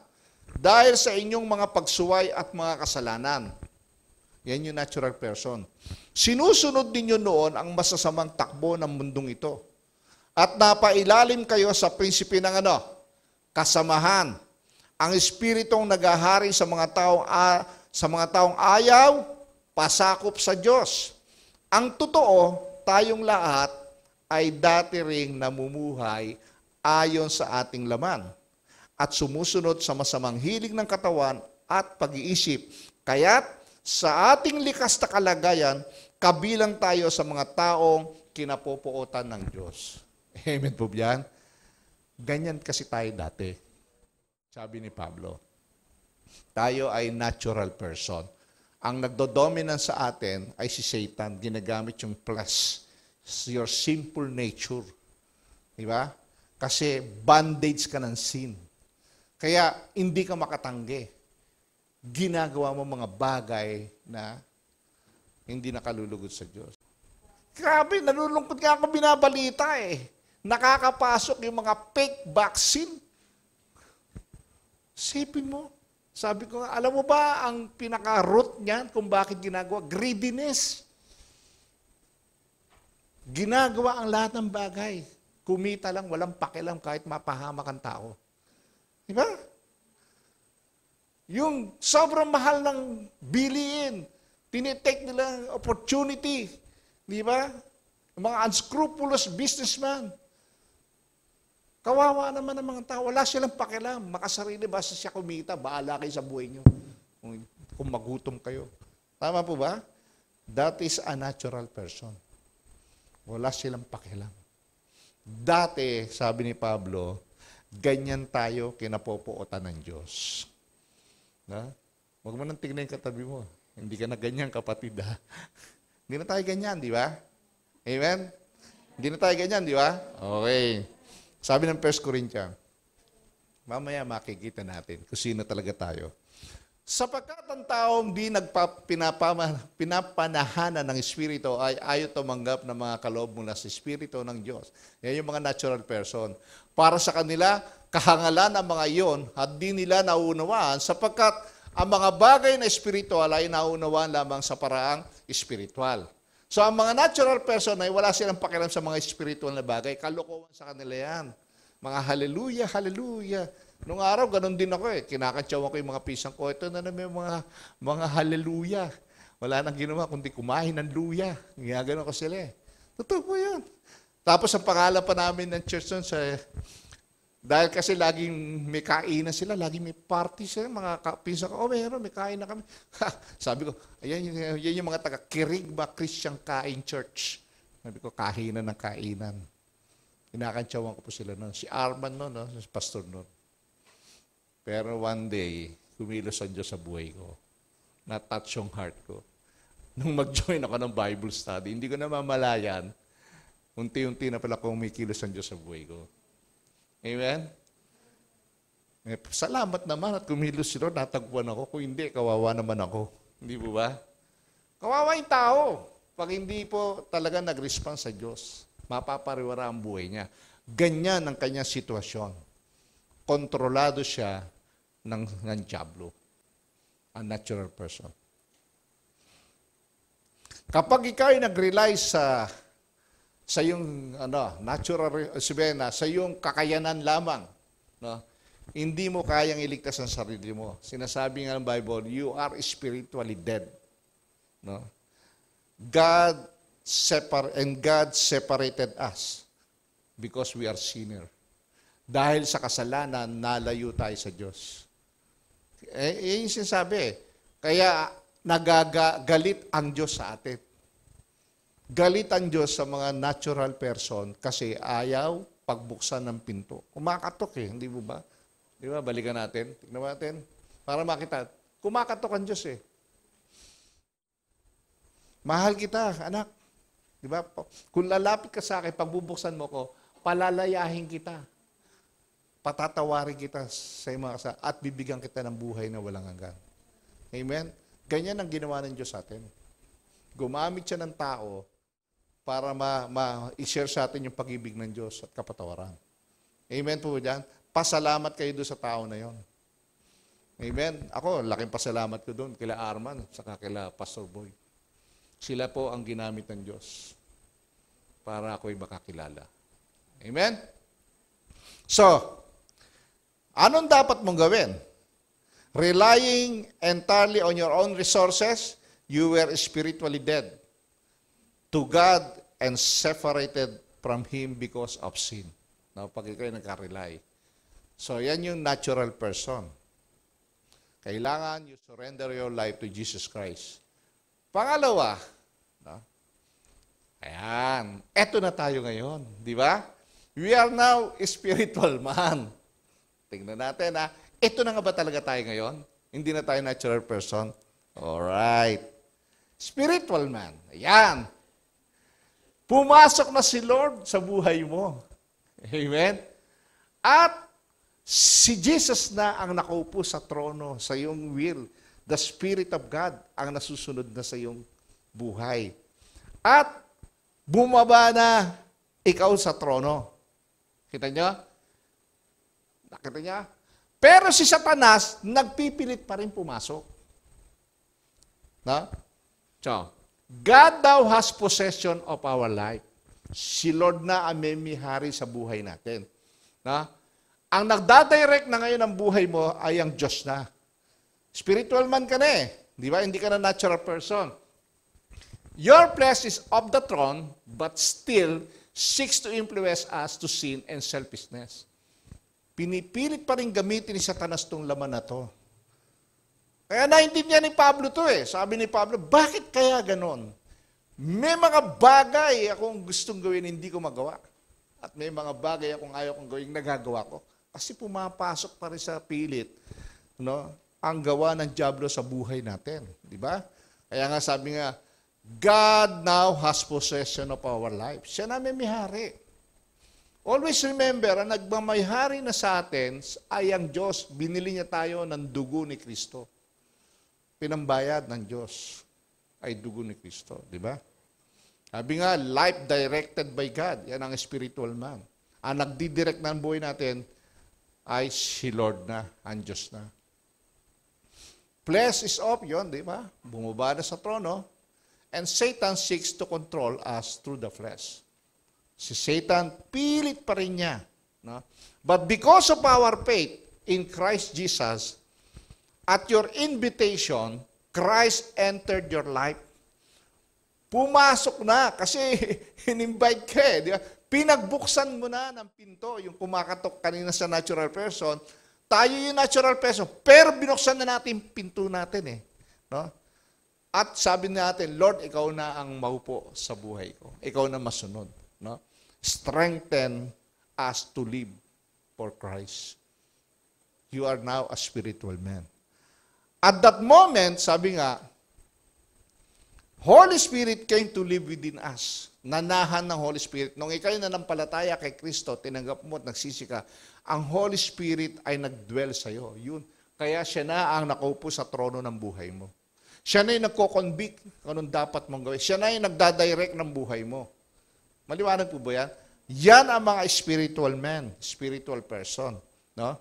Dahil sa inyong mga pagsuway at mga kasalanan. Yan yung natural person. Sinusunod ninyo noon ang masasamang takbo ng mundong ito. At napailalim kayo sa prinsipi ng ano? kasamahan. Ang espiritong nagahari sa mga taong sa mga taong ayaw pasakop sa Diyos. Ang totoo, tayong lahat ay dati ring namumuhay ayon sa ating laman at sumusunod sa masamang hilig ng katawan at pag-iisip. Kaya't sa ating likas na kalagayan, kabilang tayo sa mga taong kinapopootan ng Diyos. Amen po yan? Ganyan kasi tayo dati. Sabi ni Pablo, tayo ay natural person. Ang nagdodominant sa atin ay si Satan. Ginagamit yung plus, your simple nature. Di ba? Kasi bandage ka ng sin. Kaya hindi ka makatanggi. Ginagawa mo mga bagay na hindi nakalulugod sa Diyos. Grabe, nalulungkot nga ako binabalita eh nakakapasok yung mga fake vaccine. Sipin mo. Sabi ko nga, alam mo ba ang pinaka-root niyan kung bakit ginagawa? Greediness. Ginagawa ang lahat ng bagay. Kumita lang, walang pakialam kahit mapahamak ang tao. Di ba? Yung sobrang mahal ng biliin, tinitake nila opportunity. Di ba? Mga unscrupulous businessman. Kawawa naman ang mga tao. Wala silang pakialam. Makasarili basta siya kumita, baala kayo sa buhay nyo. Kung, kung magutom kayo. Tama po ba? That is a natural person. Wala silang pakialam. Dati, sabi ni Pablo, ganyan tayo kinapopuotan ng Diyos. Na? Huwag mo nang tignan yung katabi mo. Hindi ka na ganyan, kapatid. Ha? Hindi na tayo ganyan, di ba? Amen? Hindi na tayo ganyan, di ba? Okay. Sabi ng 1 Corinthians, mamaya makikita natin kung sino talaga tayo. Sapagkat ang taong di nagpapinapama, ng Espiritu ay ayaw tumanggap ng mga kaloob mula sa Espiritu ng Diyos. Yan yung mga natural person. Para sa kanila, kahangalan ang mga iyon at di nila naunawaan sapagkat ang mga bagay na espiritual ay naunawaan lamang sa paraang espiritual. So ang mga natural person ay wala silang pakiram sa mga spiritual na bagay. Kalokohan sa kanila yan. Mga hallelujah, hallelujah. Nung araw, ganun din ako eh. Kinakantsawan ko yung mga pisang ko. Ito na naman yung mga, mga hallelujah. Wala nang ginawa kundi kumain ng luya. ganun ko sila eh. Totoo po yan. Tapos ang pangalan pa namin ng church nun sa dahil kasi laging may kainan sila, laging may party sila, mga kapinsa ko, oh meron, may kainan kami. sabi ko, ayan yan yung mga taga Kirig ba Christian Kain Church. Sabi ko, kahinan ng kainan. Kinakantsawan ko po sila noon. Si Arman noon, no, si pastor noon. Pero one day, kumilos ang Diyos sa buhay ko. Na-touch yung heart ko. Nung mag-join ako ng Bible study, hindi ko na mamalayan, unti-unti na pala kumikilos ang Diyos sa buhay ko Amen? Eh, salamat naman at kumilos si Lord, natagpuan ako. Kung hindi, kawawa naman ako. Hindi po ba? Kawawa yung tao. Pag hindi po talaga nag-respond sa Diyos, mapapariwara ang buhay niya. Ganyan ang kanyang sitwasyon. Kontrolado siya ng, ng Diablo, a natural person. Kapag ikaw ay nag-rely sa sa yung ano, natural eh, sabihin na, sa iyong kakayanan lamang. No? Hindi mo kayang iligtas ang sarili mo. Sinasabi nga ng Bible, you are spiritually dead. No? God separ and God separated us because we are sinner. Dahil sa kasalanan, nalayo tayo sa Diyos. Eh, eh yung sinasabi, kaya nagagalit ang Diyos sa atin. Galit ang Diyos sa mga natural person kasi ayaw pagbuksan ng pinto. Kumakatok eh, hindi mo ba? Di ba? Balikan natin. Tignan natin. Para makita. Kumakatok ang Diyos eh. Mahal kita, anak. Di ba? Kung lalapit ka sa akin, pagbubuksan mo ko, palalayahin kita. Patatawarin kita sa mga kasa at bibigyan kita ng buhay na walang hanggan. Amen? Ganyan ang ginawa ng Diyos sa atin. Gumamit siya ng tao para ma, ma i-share sa atin yung pag-ibig ng Diyos at kapatawaran. Amen po dyan. Pasalamat kayo doon sa tao na yon. Amen. Ako, laking pasalamat ko doon kila Arman saka kila Pastor Boy. Sila po ang ginamit ng Diyos para ako'y makakilala. Amen? So, anong dapat mong gawin? Relying entirely on your own resources, you were spiritually dead. To God and separated from Him because of sin. No, pag ikaw ay nagkarely. So, yan yung natural person. Kailangan you surrender your life to Jesus Christ. Pangalawa, no? ayan, eto na tayo ngayon. Di ba? We are now spiritual man. Tingnan natin ha. Ito na nga ba talaga tayo ngayon? Hindi na tayo natural person. All right. Spiritual man. Ayan. Pumasok na si Lord sa buhay mo. Amen? At si Jesus na ang nakaupo sa trono, sa iyong will. The Spirit of God ang nasusunod na sa iyong buhay. At bumaba na ikaw sa trono. Kita niyo? Nakita niya? Pero si Satanas, nagpipilit pa rin pumasok. Na? So, God thou has possession of our life. Si Lord na ang memihari sa buhay natin. Na? Ang nagdadirect na ngayon ng buhay mo ay ang Diyos na. Spiritual man ka na eh. Di ba? Hindi ka na natural person. Your place is of the throne, but still seeks to influence us to sin and selfishness. Pinipilit pa rin gamitin ni Satanas tong laman na to. Kaya naintindihan ni Pablo to eh. Sabi ni Pablo, bakit kaya ganon? May mga bagay akong gustong gawin, hindi ko magawa. At may mga bagay akong ayaw kong gawin, nagagawa ko. Kasi pumapasok pa rin sa pilit no, ang gawa ng Diablo sa buhay natin. Di ba? Kaya nga sabi nga, God now has possession of our life. Siya na may hari. Always remember, ang nagmamayhari na sa atin ay ang Diyos. Binili niya tayo ng dugo ni Kristo pinambayad ng Diyos ay dugo ni Kristo, di ba? Sabi nga, life directed by God. Yan ang spiritual man. Ang nagdidirect ng buhay natin ay si Lord na, ang Diyos na. Bless is up, yon di ba? Bumaba na sa trono. And Satan seeks to control us through the flesh. Si Satan, pilit pa rin niya. No? But because of our faith in Christ Jesus, at your invitation, Christ entered your life. Pumasok na kasi in-invite ka eh. Di ba? Pinagbuksan mo na ng pinto, yung kumakatok kanina sa natural person. Tayo yung natural person, pero binuksan na natin pinto natin eh. No? At sabi natin, Lord, ikaw na ang maupo sa buhay ko. Ikaw na masunod. No? Strengthen us to live for Christ. You are now a spiritual man. At that moment, sabi nga, Holy Spirit came to live within us. Nanahan ng Holy Spirit. Nung ikaw na nanampalataya kay Kristo, tinanggap mo at nagsisi ka, ang Holy Spirit ay nagdwell sa iyo. Yun. Kaya siya na ang nakaupo sa trono ng buhay mo. Siya na yung nagko-convict kung anong dapat mong gawin. Siya na yung nagdadirect ng buhay mo. Maliwanag po ba yan? Yan ang mga spiritual men, spiritual person. No?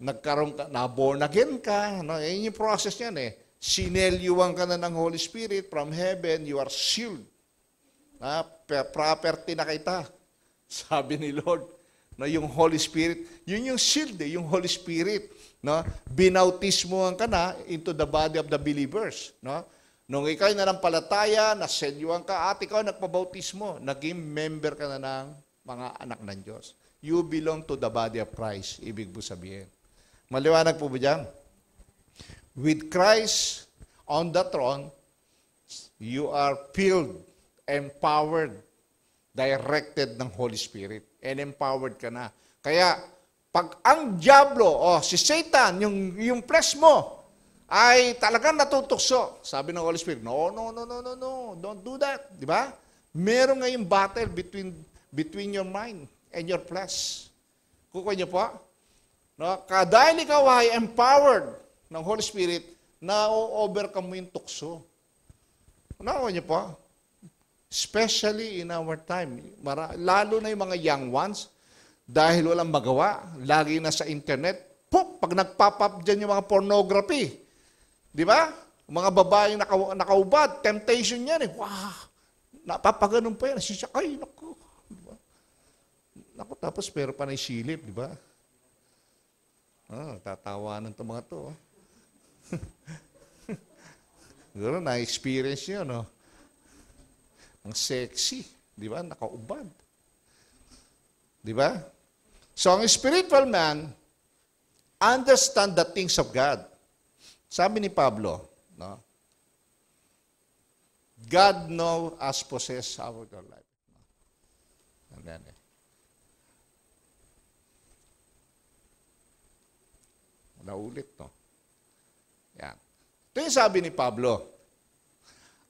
nagkaroon ka, na-born again ka, no? Eh, yun yung process niyan eh. Sinelyuan ka na ng Holy Spirit from heaven, you are sealed. Na, property na kita. Sabi ni Lord, no, yung Holy Spirit, yun yung shield eh, yung Holy Spirit. No? ang ka na into the body of the believers. No? Nung ikaw na ng palataya, nasenyuan ka, at ikaw nagpabautismo, naging member ka na ng mga anak ng Diyos. You belong to the body of Christ, ibig mo sabihin. Maliwanag po ba dyan? With Christ on the throne, you are filled, empowered, directed ng Holy Spirit. And empowered ka na. Kaya, pag ang Diablo, o oh, si Satan, yung, yung flesh mo, ay talagang natutukso. Sabi ng Holy Spirit, no, no, no, no, no, no, don't do that. Di ba? Meron ngayong battle between between your mind and your flesh. Kukuha niyo po, No? Dahil ikaw ay empowered ng Holy Spirit, na overcome mo yung tukso. Unawa niyo po, especially in our time, mara, lalo na yung mga young ones, dahil walang magawa, lagi na sa internet, pop, pag nag-pop up dyan yung mga pornography. Di ba? Mga babaeng naka, nakaubad, temptation yan eh. Wow! Napapaganon pa yan. Sisya, ay, naku. Diba? Naku, tapos pero pa na silip, di ba? Oh, ah, tatawanan itong mga to. Oh. Siguro na-experience nyo, no? Ang sexy. Di ba? Nakaubad. Di ba? So, ang spiritual man, understand the things of God. Sabi ni Pablo, no? God know us possess our life. Amen. Naulit to. Yan. Ito yung sabi ni Pablo.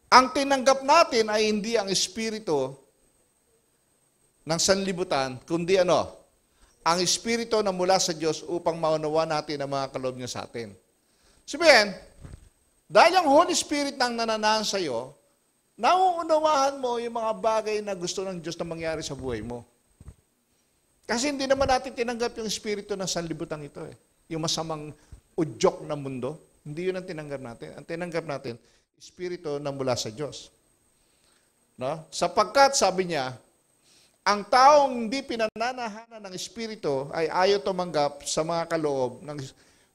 Ang tinanggap natin ay hindi ang espiritu ng sanlibutan, kundi ano? Ang espiritu na mula sa Diyos upang maunawa natin ang mga kalob niya sa atin. Sabihin, dahil ang Holy Spirit nang nananahan sa iyo, nauunawahan mo yung mga bagay na gusto ng Diyos na mangyari sa buhay mo. Kasi hindi naman natin tinanggap yung espiritu ng sanlibutan ito eh yung masamang udyok ng mundo. Hindi yun ang tinanggap natin. Ang tinanggap natin, espiritu na mula sa Diyos. No? Sapagkat, sabi niya, ang taong hindi pinananahanan ng espiritu ay ayaw tumanggap sa mga kaloob ng,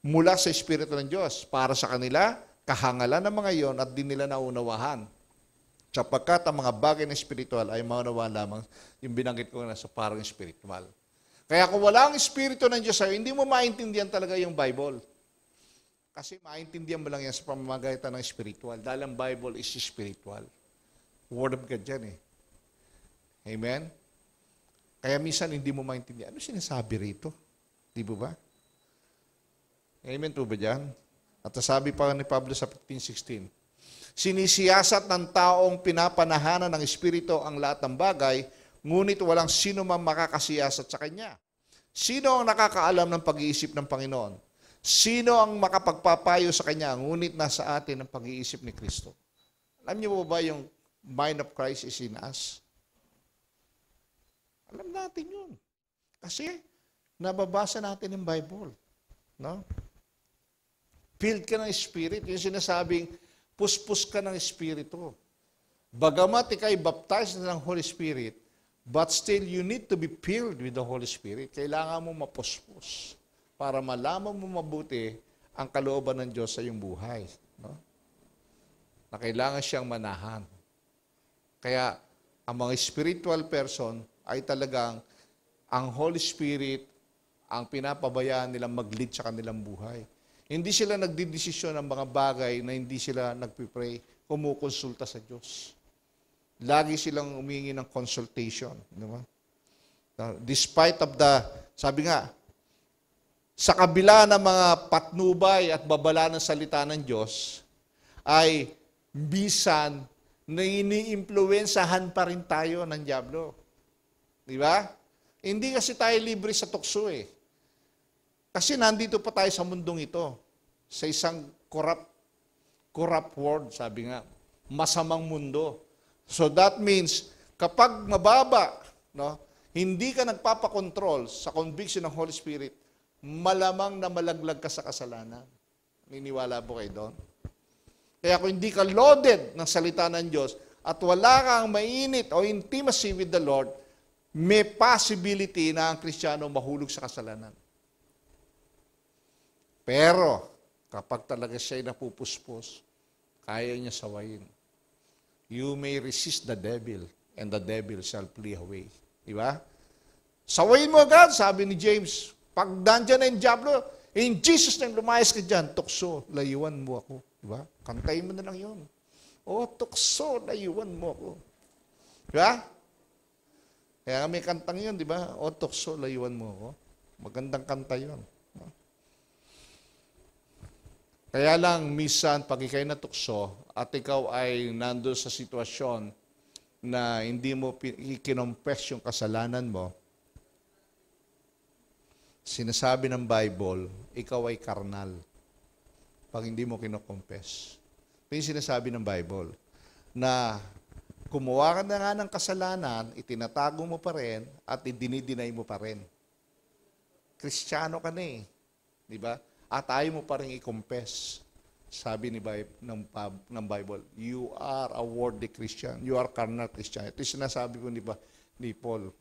mula sa espiritu ng Diyos para sa kanila, kahangalan ng mga iyon at di nila naunawahan. Sapagkat ang mga bagay na espiritual ay maunawahan lamang yung binanggit ko na sa parang espiritual. Kaya kung wala ang Espiritu ng Diyos sa'yo, hindi mo maintindihan talaga yung Bible. Kasi maintindihan mo lang yan sa pamamagitan ng spiritual. Dahil ang Bible is spiritual. Word of God yan eh. Amen? Kaya minsan hindi mo maintindihan. Ano sinasabi rito? Di ba ba? Amen po ba dyan? At sabi pa ni Pablo sa 15.16, Sinisiyasat ng taong pinapanahanan ng Espiritu ang lahat ng bagay, ngunit walang sino man makakasiyasat sa Kanya. Sino ang nakakaalam ng pag-iisip ng Panginoon? Sino ang makapagpapayo sa Kanya? Ngunit nasa atin ang pag-iisip ni Kristo. Alam niyo po ba yung mind of Christ is in us? Alam natin yun. Kasi nababasa natin yung Bible. No? Filled ka ng Spirit. Yung sinasabing, puspos ka ng Espiritu. Bagamat ikay baptized ng Holy Spirit, But still, you need to be filled with the Holy Spirit. Kailangan mo mapuspos para malaman mo mabuti ang kalooban ng Diyos sa iyong buhay. No? Na kailangan siyang manahan. Kaya, ang mga spiritual person ay talagang ang Holy Spirit ang pinapabayaan nilang mag-lead sa kanilang buhay. Hindi sila nagdidesisyon ng mga bagay na hindi sila nagpipray, kumukonsulta sa Diyos lagi silang umingi ng consultation. Di ba? Despite of the, sabi nga, sa kabila ng mga patnubay at babala ng salita ng Diyos, ay bisan na iniimpluwensahan pa rin tayo ng Diablo. Di ba? Hindi kasi tayo libre sa tukso eh. Kasi nandito pa tayo sa mundong ito. Sa isang corrupt, corrupt world, sabi nga. Masamang mundo So that means, kapag mababa, no, hindi ka nagpapakontrol sa conviction ng Holy Spirit, malamang na malaglag ka sa kasalanan. Niniwala po kayo doon? Kaya kung hindi ka loaded ng salita ng Diyos at wala kang mainit o intimacy with the Lord, may possibility na ang Kristiyano mahulog sa kasalanan. Pero, kapag talaga siya ay napupuspos, kaya niya sawayin you may resist the devil, and the devil shall flee away. Di ba? Sawayin mo agad, sabi ni James. Pag nandyan na yung Diablo, in Jesus name, lumayas ka dyan, tukso, layuan mo ako. Di ba? Kantayin mo na lang yun. O, oh, tukso, layuan mo ako. Di ba? Kaya may kantang yun, di ba? oh, tukso, layuan mo ako. Magandang kanta yun. Kaya lang, misan, pag ikay na tukso at ikaw ay nando sa sitwasyon na hindi mo ikinompes yung kasalanan mo, sinasabi ng Bible, ikaw ay karnal pag hindi mo kinokompes. Ito yung sinasabi ng Bible na kumuha ka na nga ng kasalanan, itinatago mo pa rin at idinidinay mo pa rin. Kristiyano ka na eh. Di ba? at ayaw mo pa rin i-confess. Sabi ni Bible, ng, ng Bible, you are a worthy Christian. You are carnal Christian. Ito sinasabi ko ni, ba, ni Paul.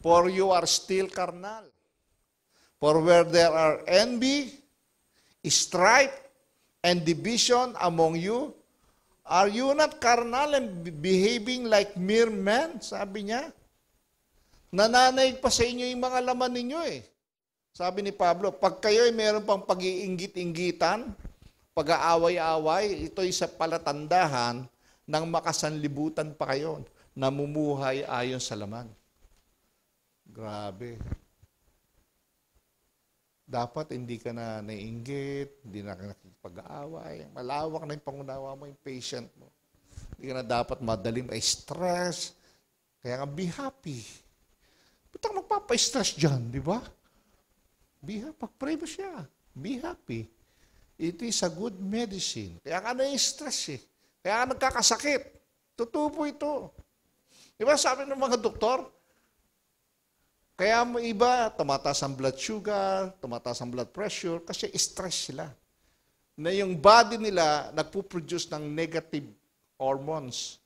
For you are still carnal. For where there are envy, strife, and division among you, are you not carnal and behaving like mere men? Sabi niya. Nananaig pa sa inyo yung mga laman ninyo eh. Sabi ni Pablo, pag kayo'y meron pang pag-iinggit-inggitan, pag aaway aaway ito'y sa palatandahan ng makasanlibutan pa kayo, namumuhay ayon sa laman. Grabe. Dapat hindi ka na naiinggit, hindi na ka aaway malawak na yung pangunawa mo, yung patient mo. Hindi ka na dapat madaling ma-stress. Kaya nga, be happy. Ba't ang magpapa-stress dyan, di ba? Be happy. Pag-pray mo siya. Be happy. It is a good medicine. Kaya ka na-stress eh. Kaya ka nagkakasakit. Totoo po ito. Di ba sabi ng mga doktor? Kaya mo iba, tumataas ang blood sugar, tumataas ang blood pressure, kasi stress sila. Na yung body nila nagpo-produce ng negative hormones.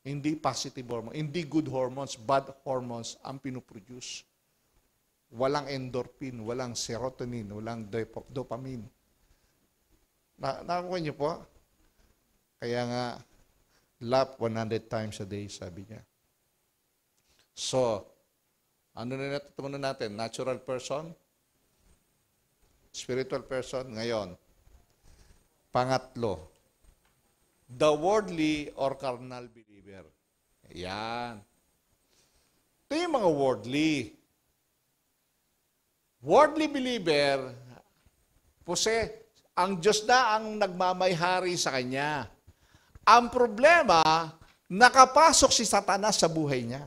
Hindi positive hormones, hindi good hormones, bad hormones ang pinuproduce. Walang endorphin, walang serotonin, walang dopamine. Na nakakuha niyo po? Kaya nga, lap 100 times a day, sabi niya. So, ano na natutunan natin? Natural person? Spiritual person? Ngayon, pangatlo, the worldly or carnal believer. Yan. Ito yung mga worldly. Worldly believer, pose, ang Diyos na ang nagmamayhari sa kanya. Ang problema, nakapasok si Satanas sa buhay niya.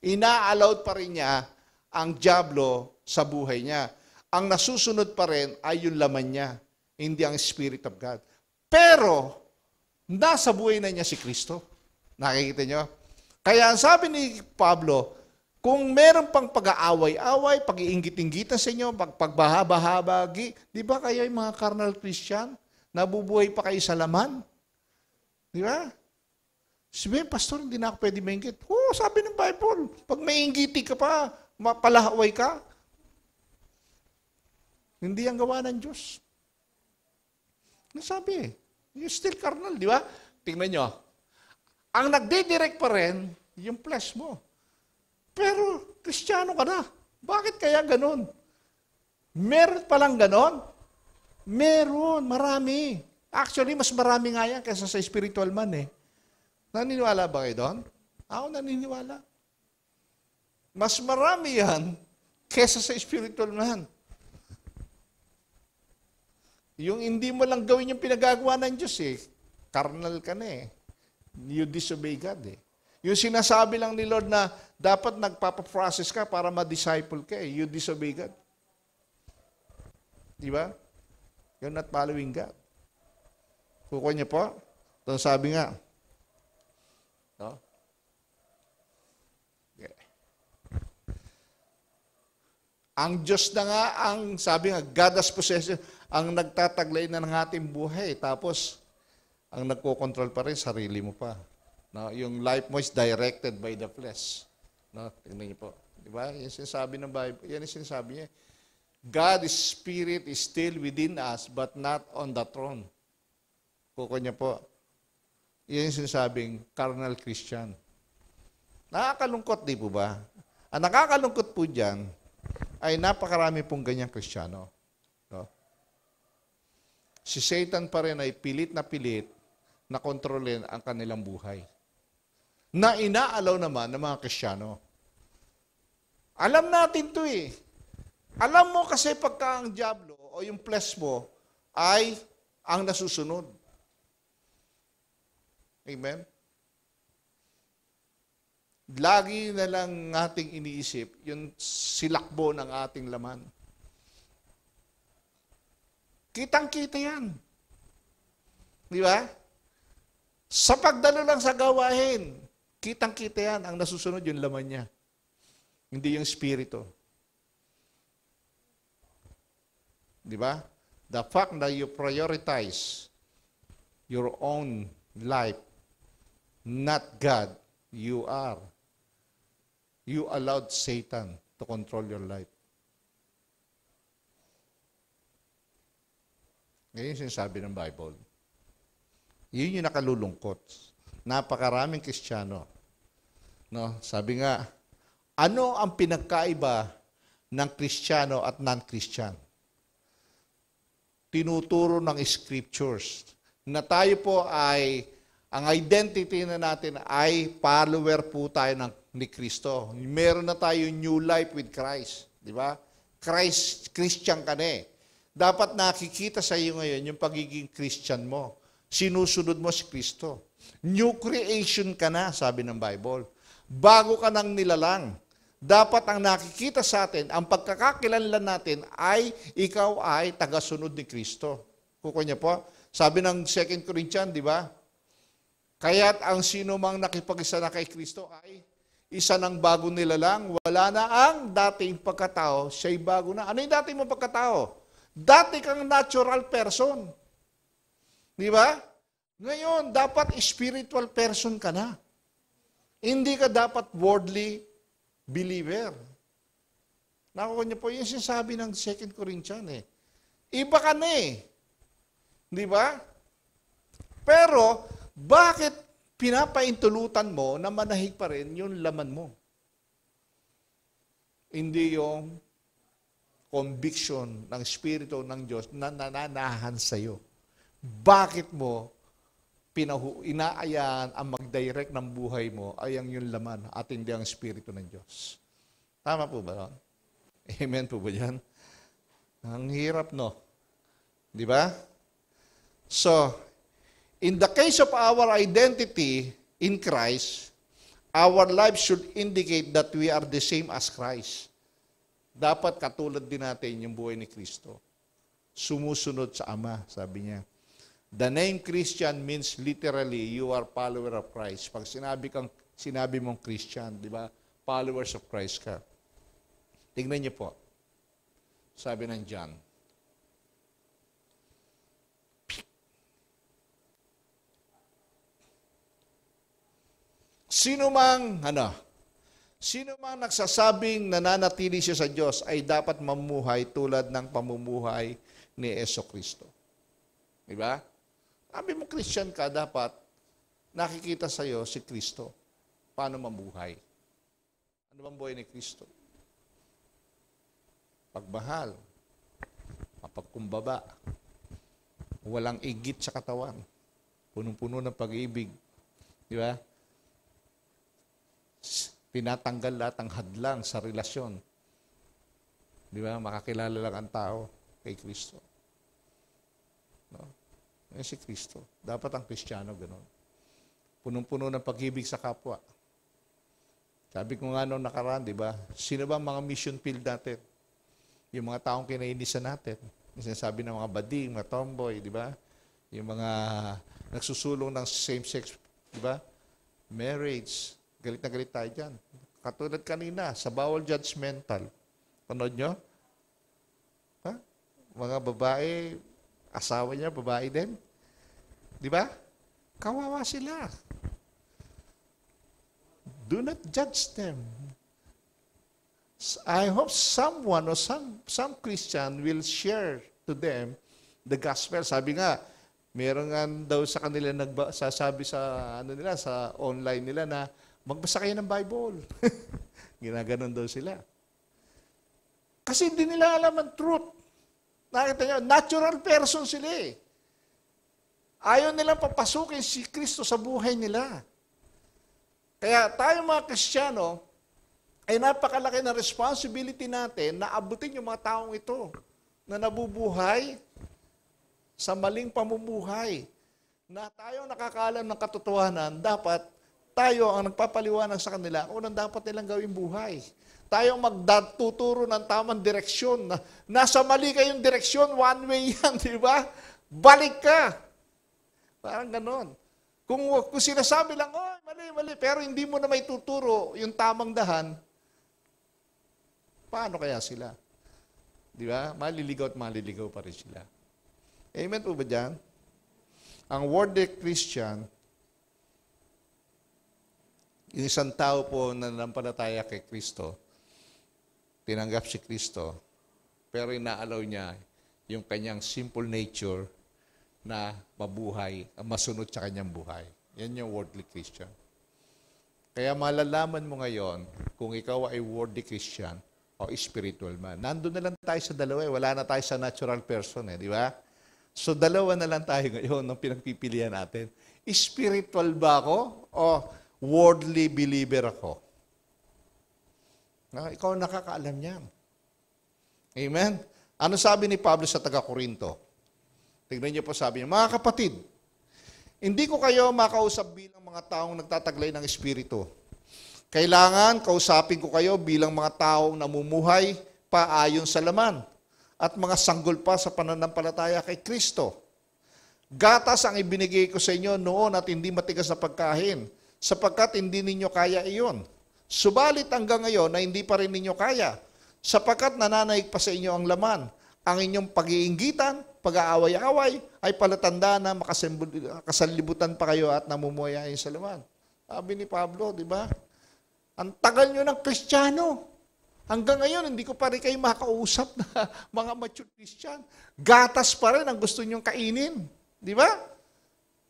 Inaalaw pa rin niya ang Diablo sa buhay niya. Ang nasusunod pa rin ay yung laman niya, hindi ang Spirit of God. Pero, nasa buhay na niya si Kristo. Nakikita niyo? Kaya ang sabi ni Pablo, kung meron pang pag-aaway-away, pag iinggit ingitan sa inyo, pag pagbahaba di ba kayo yung mga carnal Christian? Nabubuhay pa kayo sa laman? Di ba? Sabi, pastor, hindi na ako pwede maingit. Oo, oh, sabi ng Bible, pag maingiti ka pa, mapalahaway ka, hindi ang gawa ng Diyos. Nasabi eh, you're still carnal, di ba? Tingnan nyo. Ang nagdidirect pa rin, yung flesh mo. Pero, kristyano ka na. Bakit kaya ganon? Meron palang ganon? Meron, marami. Actually, mas marami nga yan kaysa sa spiritual man eh. Naniniwala ba kayo doon? Ako naniniwala. Mas marami yan kaysa sa spiritual man. Yung hindi mo lang gawin yung pinagagawa ng Diyos eh. Carnal ka na eh. You disobey God eh. Yung sinasabi lang ni Lord na, dapat nagpapaprocess ka para ma-disciple ka eh. You disobey God. Di ba? You're not following God. Kukuha niya po. Ito sabi nga. No? Okay. Ang Diyos na nga ang, sabi nga, God as possession, ang nagtataglay na ng ating buhay. Tapos, ang nagkocontrol pa rin, sarili mo pa. No? Yung life mo is directed by the flesh. No, tingnan niyo po. Di ba? Yan sinasabi ng Bible. Yan ang sinasabi niya. God's Spirit is still within us but not on the throne. Kuko niya po. Yan yung sinasabing carnal Christian. Nakakalungkot, di po ba? Ang nakakalungkot po dyan ay napakarami pong ganyang Kristiyano. No? Si Satan pa rin ay pilit na pilit na kontrolin ang kanilang buhay. Na inaalaw naman ng mga Kristiyano. Alam natin to eh. Alam mo kasi pagka ang Diablo o yung flesh mo ay ang nasusunod. Amen? Lagi na lang ating iniisip yung silakbo ng ating laman. Kitang-kita yan. Di ba? Sa pagdalo lang sa gawain, kitang-kita yan. Ang nasusunod yung laman niya. Hindi yung spirito. Di ba? The fact that you prioritize your own life, not God, you are. You allowed Satan to control your life. Ngayon sinasabi ng Bible. Yun yung nakalulungkot. Napakaraming Kristiyano. No, sabi nga, ano ang pinagkaiba ng Kristiyano at non-Christian? Tinuturo ng scriptures na tayo po ay ang identity na natin ay follower po tayo ng, ni Kristo. Meron na tayo new life with Christ. Di ba? Christ, Christian ka na eh. Dapat nakikita sa iyo ngayon yung pagiging Christian mo. Sinusunod mo si Kristo. New creation ka na, sabi ng Bible. Bago ka nang nilalang. Dapat ang nakikita sa atin, ang pagkakakilanlan natin ay ikaw ay tagasunod ni Kristo. Kuko niya po. Sabi ng 2 Corinthians, di ba? Kaya't ang sino mang nakipag-isa na kay Kristo ay isa ng bago nila lang. Wala na ang dating pagkatao, siya'y bago na. Ano yung dating mong pagkatao? Dati kang natural person. Di ba? Ngayon, dapat spiritual person ka na. Hindi ka dapat worldly believer. Nakuha niyo po, yung sinasabi ng 2 Corinthians eh. Iba ka na eh. Di ba? Pero, bakit pinapaintulutan mo na manahig pa rin yung laman mo? Hindi yung conviction ng Espiritu ng Diyos na nananahan sa iyo. Bakit mo pinahu, inaayan ang mag-direct ng buhay mo ay ang yung laman at hindi ang Espiritu ng Diyos. Tama po ba yun? Amen po ba yan? Ang hirap, no? Di ba? So, in the case of our identity in Christ, our life should indicate that we are the same as Christ. Dapat katulad din natin yung buhay ni Kristo. Sumusunod sa Ama, sabi niya. The name Christian means literally you are follower of Christ. Pag sinabi kang sinabi mong Christian, di ba? Followers of Christ ka. Tingnan niyo po. Sabi ng John. Sino mang, ano, sino mang nagsasabing nananatili siya sa Diyos ay dapat mamuhay tulad ng pamumuhay ni Eso Kristo. Di ba? Sabi mo, Christian ka, dapat nakikita sa iyo si Kristo. Paano mamuhay? Ano bang buhay ni Kristo? Pagmahal, mapagkumbaba, walang igit sa katawan, punong-puno ng pag-ibig. Di ba? Tinatanggal lahat ang hadlang sa relasyon. Di ba? Makakilala lang ang tao kay Kristo. Yan eh, si Kristo. Dapat ang Kristiyano ganun. Punong-puno ng pag-ibig sa kapwa. Sabi ko nga noong nakaraan, di ba? Sino ba mga mission field natin? Yung mga taong kinainisan natin. sinasabi ng mga bading, mga tomboy, di ba? Yung mga nagsusulong ng same-sex, di ba? Marriage. Galit na galit tayo dyan. Katulad kanina, sa bawal judgmental. Panood nyo? Ha? Mga babae, Asawa niya, babae din. Di ba? Kawawa sila. Do not judge them. I hope someone or some, some Christian will share to them the gospel. Sabi nga, meron nga daw sa kanila sasabi sa ano nila sa online nila na magbasa kayo ng Bible. Ginaganon daw sila. Kasi hindi nila alam ang truth. Nakita nyo, natural person sila eh. Ayaw nilang papasukin si Kristo sa buhay nila. Kaya tayo mga Kristiyano, ay napakalaki ng responsibility natin na abutin yung mga taong ito na nabubuhay sa maling pamumuhay. Na tayo nakakalam ng katotohanan, dapat tayo ang nagpapaliwanag sa kanila kung anong dapat nilang gawing buhay tayong magtuturo ng tamang direksyon. Nasa mali kayong direksyon, one way yan, di ba? Balik ka. Parang ganon. Kung, kung sinasabi lang, oh, mali, mali, pero hindi mo na may tuturo yung tamang dahan, paano kaya sila? Di ba? Maliligaw at maliligaw pa rin sila. Amen po ba dyan? Ang worldly Christian, yung isang tao po na nanampalataya kay Kristo, tinanggap si Kristo, pero inaalaw niya yung kanyang simple nature na mabuhay, masunod sa kanyang buhay. Yan yung worldly Christian. Kaya malalaman mo ngayon kung ikaw ay worldly Christian o spiritual man. Nandun na lang tayo sa dalawa. Eh. Wala na tayo sa natural person. Eh, di ba? So dalawa na lang tayo ngayon ng pinagpipilian natin. Spiritual ba ako o worldly believer ako? Na ikaw nakakaalam niyan. Amen? Ano sabi ni Pablo sa taga-Korinto? Tignan niyo po sabi niya, Mga kapatid, hindi ko kayo makausap bilang mga taong nagtataglay ng Espiritu. Kailangan kausapin ko kayo bilang mga taong namumuhay paayon sa laman at mga sanggol pa sa pananampalataya kay Kristo. Gatas ang ibinigay ko sa inyo noon at hindi matigas sa pagkain, sapagkat hindi ninyo kaya iyon. Subalit hanggang ngayon na hindi pa rin ninyo kaya, sapagkat nananaig pa sa inyo ang laman. Ang inyong pag-iinggitan, pag-aaway-away, ay palatanda na makasalibutan pa kayo at namumuhayain sa laman. Sabi ni Pablo, di ba? Ang tagal nyo ng Kristiyano. Hanggang ngayon, hindi ko pa rin kayo makausap na mga mature Christian. Gatas pa rin ang gusto nyong kainin. Di ba?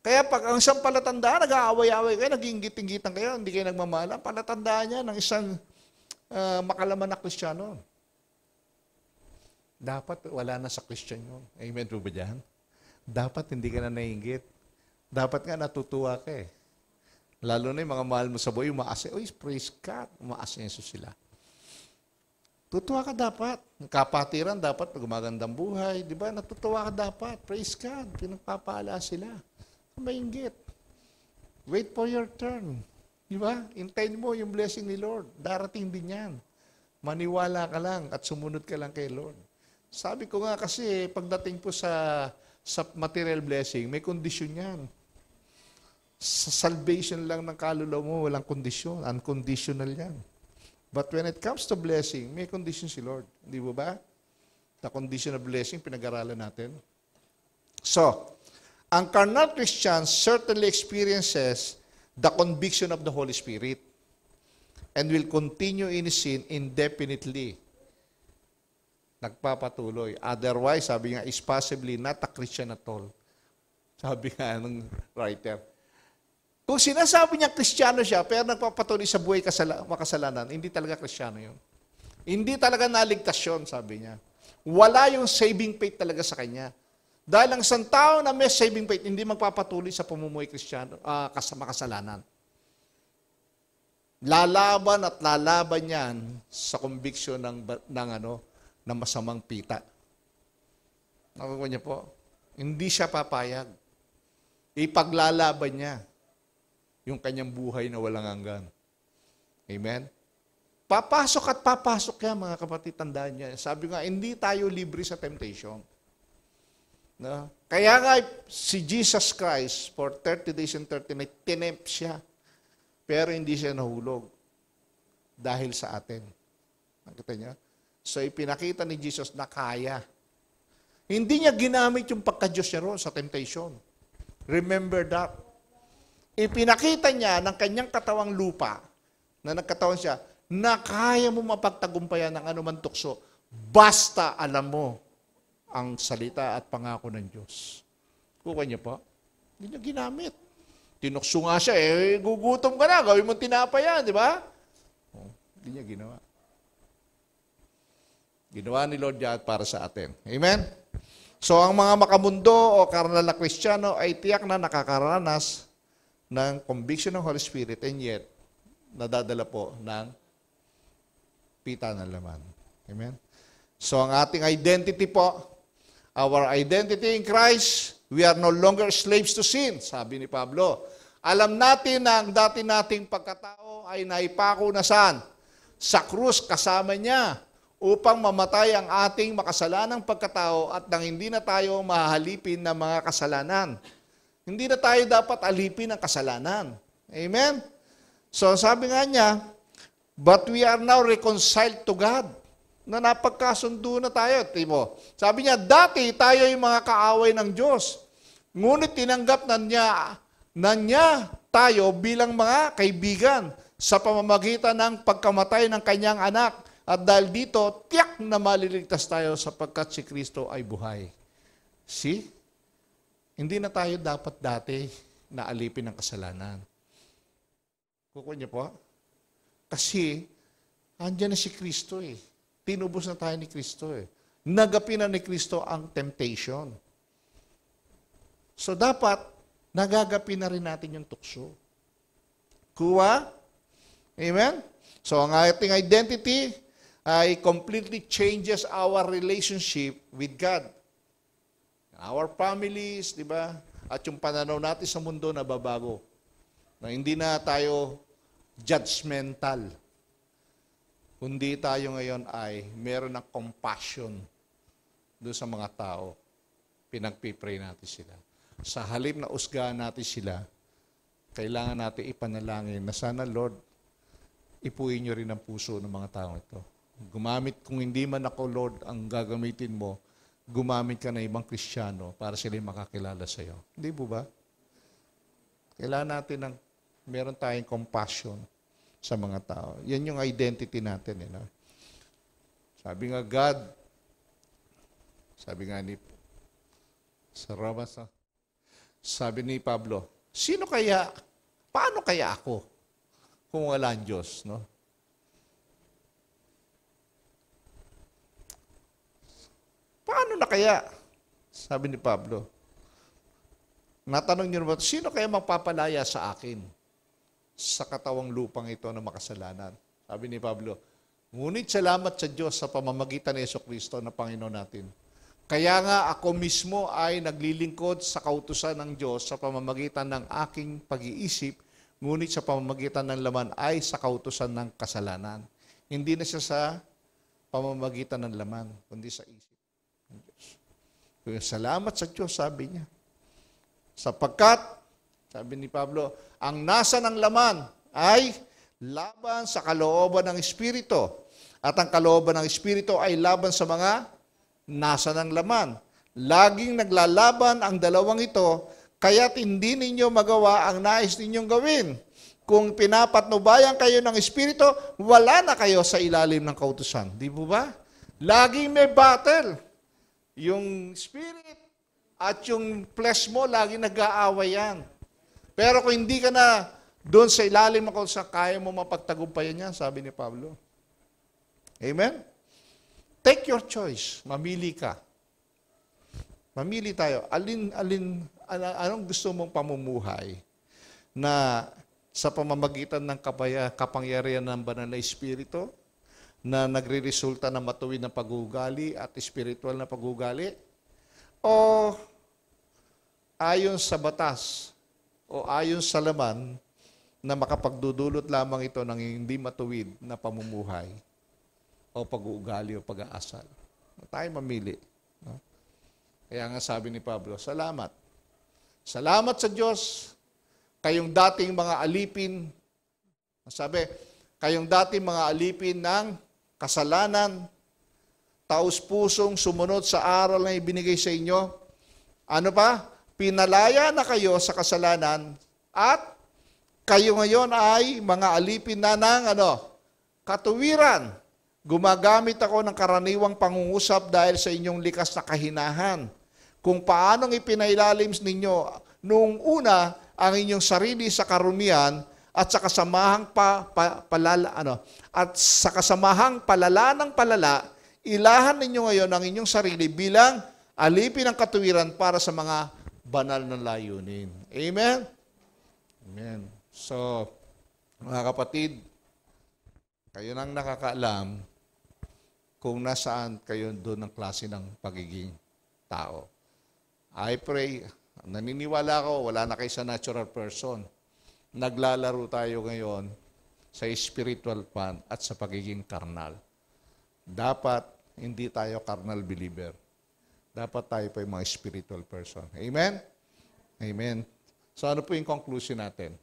Kaya pag ang isang palatandaan, nag-aaway-away kayo, nag-ingit-ingitan kayo, hindi kayo nagmamahala, palatandaan niya ng isang uh, makalaman na Kristiyano. Dapat wala na sa Christian yun. Amen po ba dyan? Dapat hindi ka na nainggit. Dapat nga natutuwa ka eh. Lalo na yung mga mahal mo sa buhay, umaasa. Uy, praise God. Umaasa niya sila. Tutuwa ka dapat. Kapatiran dapat pag magandang buhay. Di ba? Natutuwa ka dapat. Praise God. Pinagpapala sila. Mainggit. Wait for your turn. Di ba? Intayin mo yung blessing ni Lord. Darating din yan. Maniwala ka lang at sumunod ka lang kay Lord. Sabi ko nga kasi, pagdating po sa, sa material blessing, may kondisyon yan. Sa salvation lang ng kaluluwa mo, walang kondisyon. Unconditional yan. But when it comes to blessing, may condition si Lord. Di ba ba? The condition of blessing, pinag-aralan natin. So, ang carnal Christian certainly experiences the conviction of the Holy Spirit and will continue in sin indefinitely. Nagpapatuloy. Otherwise, sabi nga, is possibly not a Christian at all. Sabi nga ng writer. Kung sinasabi niya Kristiyano siya, pero nagpapatuloy sa buhay kasala, makasalanan, hindi talaga Kristiyano yun. Hindi talaga naligtas yun, sabi niya. Wala yung saving faith talaga sa kanya. Dahil ang isang tao na may saving faith, hindi magpapatuloy sa pamumuhay kristyano, uh, ah, kasama kasalanan. Lalaban at lalaban yan sa conviction ng, ng, ano, ng masamang pita. Nakuha niya po? Hindi siya papayag. Ipaglalaban niya yung kanyang buhay na walang hanggan. Amen? Papasok at papasok yan, mga kapatid, tandaan niya. Sabi nga, hindi tayo libre sa temptation. No? Kaya nga si Jesus Christ for 30 days and 30 nights, tinep siya. Pero hindi siya nahulog dahil sa atin. Nakita niya? So ipinakita ni Jesus na kaya. Hindi niya ginamit yung pagka-Diyos niya roon sa temptation. Remember that. Ipinakita niya ng kanyang katawang lupa na nagkatawan siya na kaya mo mapagtagumpayan ng anumang tukso basta alam mo ang salita at pangako ng Diyos. Kuha niya po. Hindi niya ginamit. Tinukso nga siya, eh, gugutom ka na, gawin mong tinapa yan, di ba? Oh, hindi niya ginawa. Ginawa ni Lord yan para sa atin. Amen? So, ang mga makamundo o karnal na kristyano ay tiyak na nakakaranas ng conviction ng Holy Spirit and yet, nadadala po ng pita ng laman. Amen? So, ang ating identity po our identity in Christ, we are no longer slaves to sin, sabi ni Pablo. Alam natin na ang dati nating pagkatao ay naipako na saan? Sa krus kasama niya upang mamatay ang ating makasalanang pagkatao at nang hindi na tayo mahalipin ng mga kasalanan. Hindi na tayo dapat alipin ng kasalanan. Amen? So sabi nga niya, But we are now reconciled to God na napagkasundo na tayo, Timo. Sabi niya, dati tayo ay mga kaaway ng Diyos. Ngunit tinanggap na niya, na niya tayo bilang mga kaibigan sa pamamagitan ng pagkamatay ng kanyang anak. At dahil dito, tiyak na maliligtas tayo sapagkat si Kristo ay buhay. See? Hindi na tayo dapat dati naalipin ng kasalanan. Kukunin niyo po? Kasi, andyan na si Kristo eh. Tinubos na tayo ni Kristo eh. Nagapin na ni Kristo ang temptation. So dapat, nagagapin na rin natin yung tukso. Kuha? Amen? So ang ating identity ay completely changes our relationship with God. Our families, di ba? At yung pananaw natin sa mundo na babago. Na hindi na tayo judgmental kundi tayo ngayon ay meron ng compassion doon sa mga tao. Pinagpipray natin sila. Sa halip na usgaan natin sila, kailangan natin ipanalangin na sana Lord, ipuin niyo rin ang puso ng mga tao ito. Gumamit, kung hindi man ako Lord ang gagamitin mo, gumamit ka na ibang Kristiyano para sila makakilala sa iyo. Hindi po ba? Kailangan natin ng meron tayong compassion sa mga tao. Yan yung identity natin. Eh, no? Sabi nga God, sabi nga ni Sarabas, sabi ni Pablo, sino kaya, paano kaya ako kung wala ang Diyos? No? Paano na kaya? Sabi ni Pablo. Natanong niyo naman, sino kaya magpapalaya sa akin? sa katawang lupang ito na makasalanan. Sabi ni Pablo, Ngunit salamat sa Diyos sa pamamagitan ni Yeso Kristo na Panginoon natin. Kaya nga ako mismo ay naglilingkod sa kautusan ng Diyos sa pamamagitan ng aking pag-iisip, ngunit sa pamamagitan ng laman ay sa kautusan ng kasalanan. Hindi na siya sa pamamagitan ng laman, kundi sa isip ng Diyos. Kaya salamat sa Diyos, sabi niya. Sapagkat sabi ni Pablo, ang nasa ng laman ay laban sa kalooban ng Espiritu. At ang kalooban ng Espiritu ay laban sa mga nasa ng laman. Laging naglalaban ang dalawang ito, kaya't hindi ninyo magawa ang nais ninyong gawin. Kung pinapatnubayan kayo ng Espiritu, wala na kayo sa ilalim ng kautusan. Di po ba? Laging may battle. Yung Spirit at yung flesh mo, laging nag-aaway yan. Pero kung hindi ka na doon sa ilalim ako sa kaya mo mapagtagumpayan yan, sabi ni Pablo. Amen? Take your choice. Mamili ka. Mamili tayo. Alin, alin, anong gusto mong pamumuhay na sa pamamagitan ng kapaya, kapangyarihan ng banal na espiritu na nagre-resulta ng matuwid na pagugali at spiritual na pagugali o ayon sa batas o ayon sa laman na makapagdudulot lamang ito ng hindi matuwid na pamumuhay o pag-uugali o pag-aasal. Tayo mamili. No? Kaya nga sabi ni Pablo, salamat. Salamat sa Diyos, kayong dating mga alipin, sabi, kayong dating mga alipin ng kasalanan, taus-pusong sumunod sa aral na ibinigay sa inyo, ano pa? Pinalaya na kayo sa kasalanan at kayo ngayon ay mga alipin na ng ano, katuwiran. Gumagamit ako ng karaniwang pangungusap dahil sa inyong likas na kahinahan. Kung paanong ipinailalim ninyo noong una ang inyong sarili sa karunian at sa kasamahang pa, pa, palala, ano, at sa kasamahang palala ng palala, ilahan ninyo ngayon ang inyong sarili bilang alipin ng katuwiran para sa mga banal na layunin. Amen? Amen. So, mga kapatid, kayo nang nakakaalam kung nasaan kayo doon ng klase ng pagiging tao. I pray, naniniwala ako, wala na kayo sa natural person. Naglalaro tayo ngayon sa spiritual pan at sa pagiging karnal. Dapat hindi tayo karnal believer dapat tayo po yung mga spiritual person. Amen? Amen. So ano po yung conclusion natin?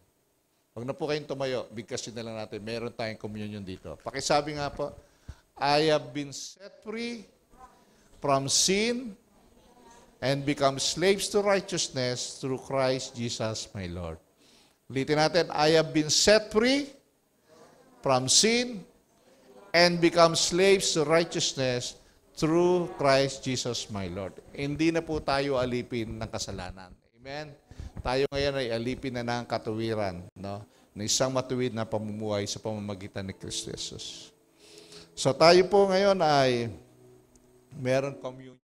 Huwag na po kayong tumayo. Bigkasin na lang natin. Meron tayong communion dito. Pakisabi nga po, I have been set free from sin and become slaves to righteousness through Christ Jesus my Lord. Ulitin natin, I have been set free from sin and become slaves to righteousness through Christ Jesus my Lord. Hindi na po tayo alipin ng kasalanan. Amen? Tayo ngayon ay alipin na ng katuwiran, no? na isang matuwid na pamumuhay sa pamamagitan ni Kristo Jesus. So tayo po ngayon ay meron communion.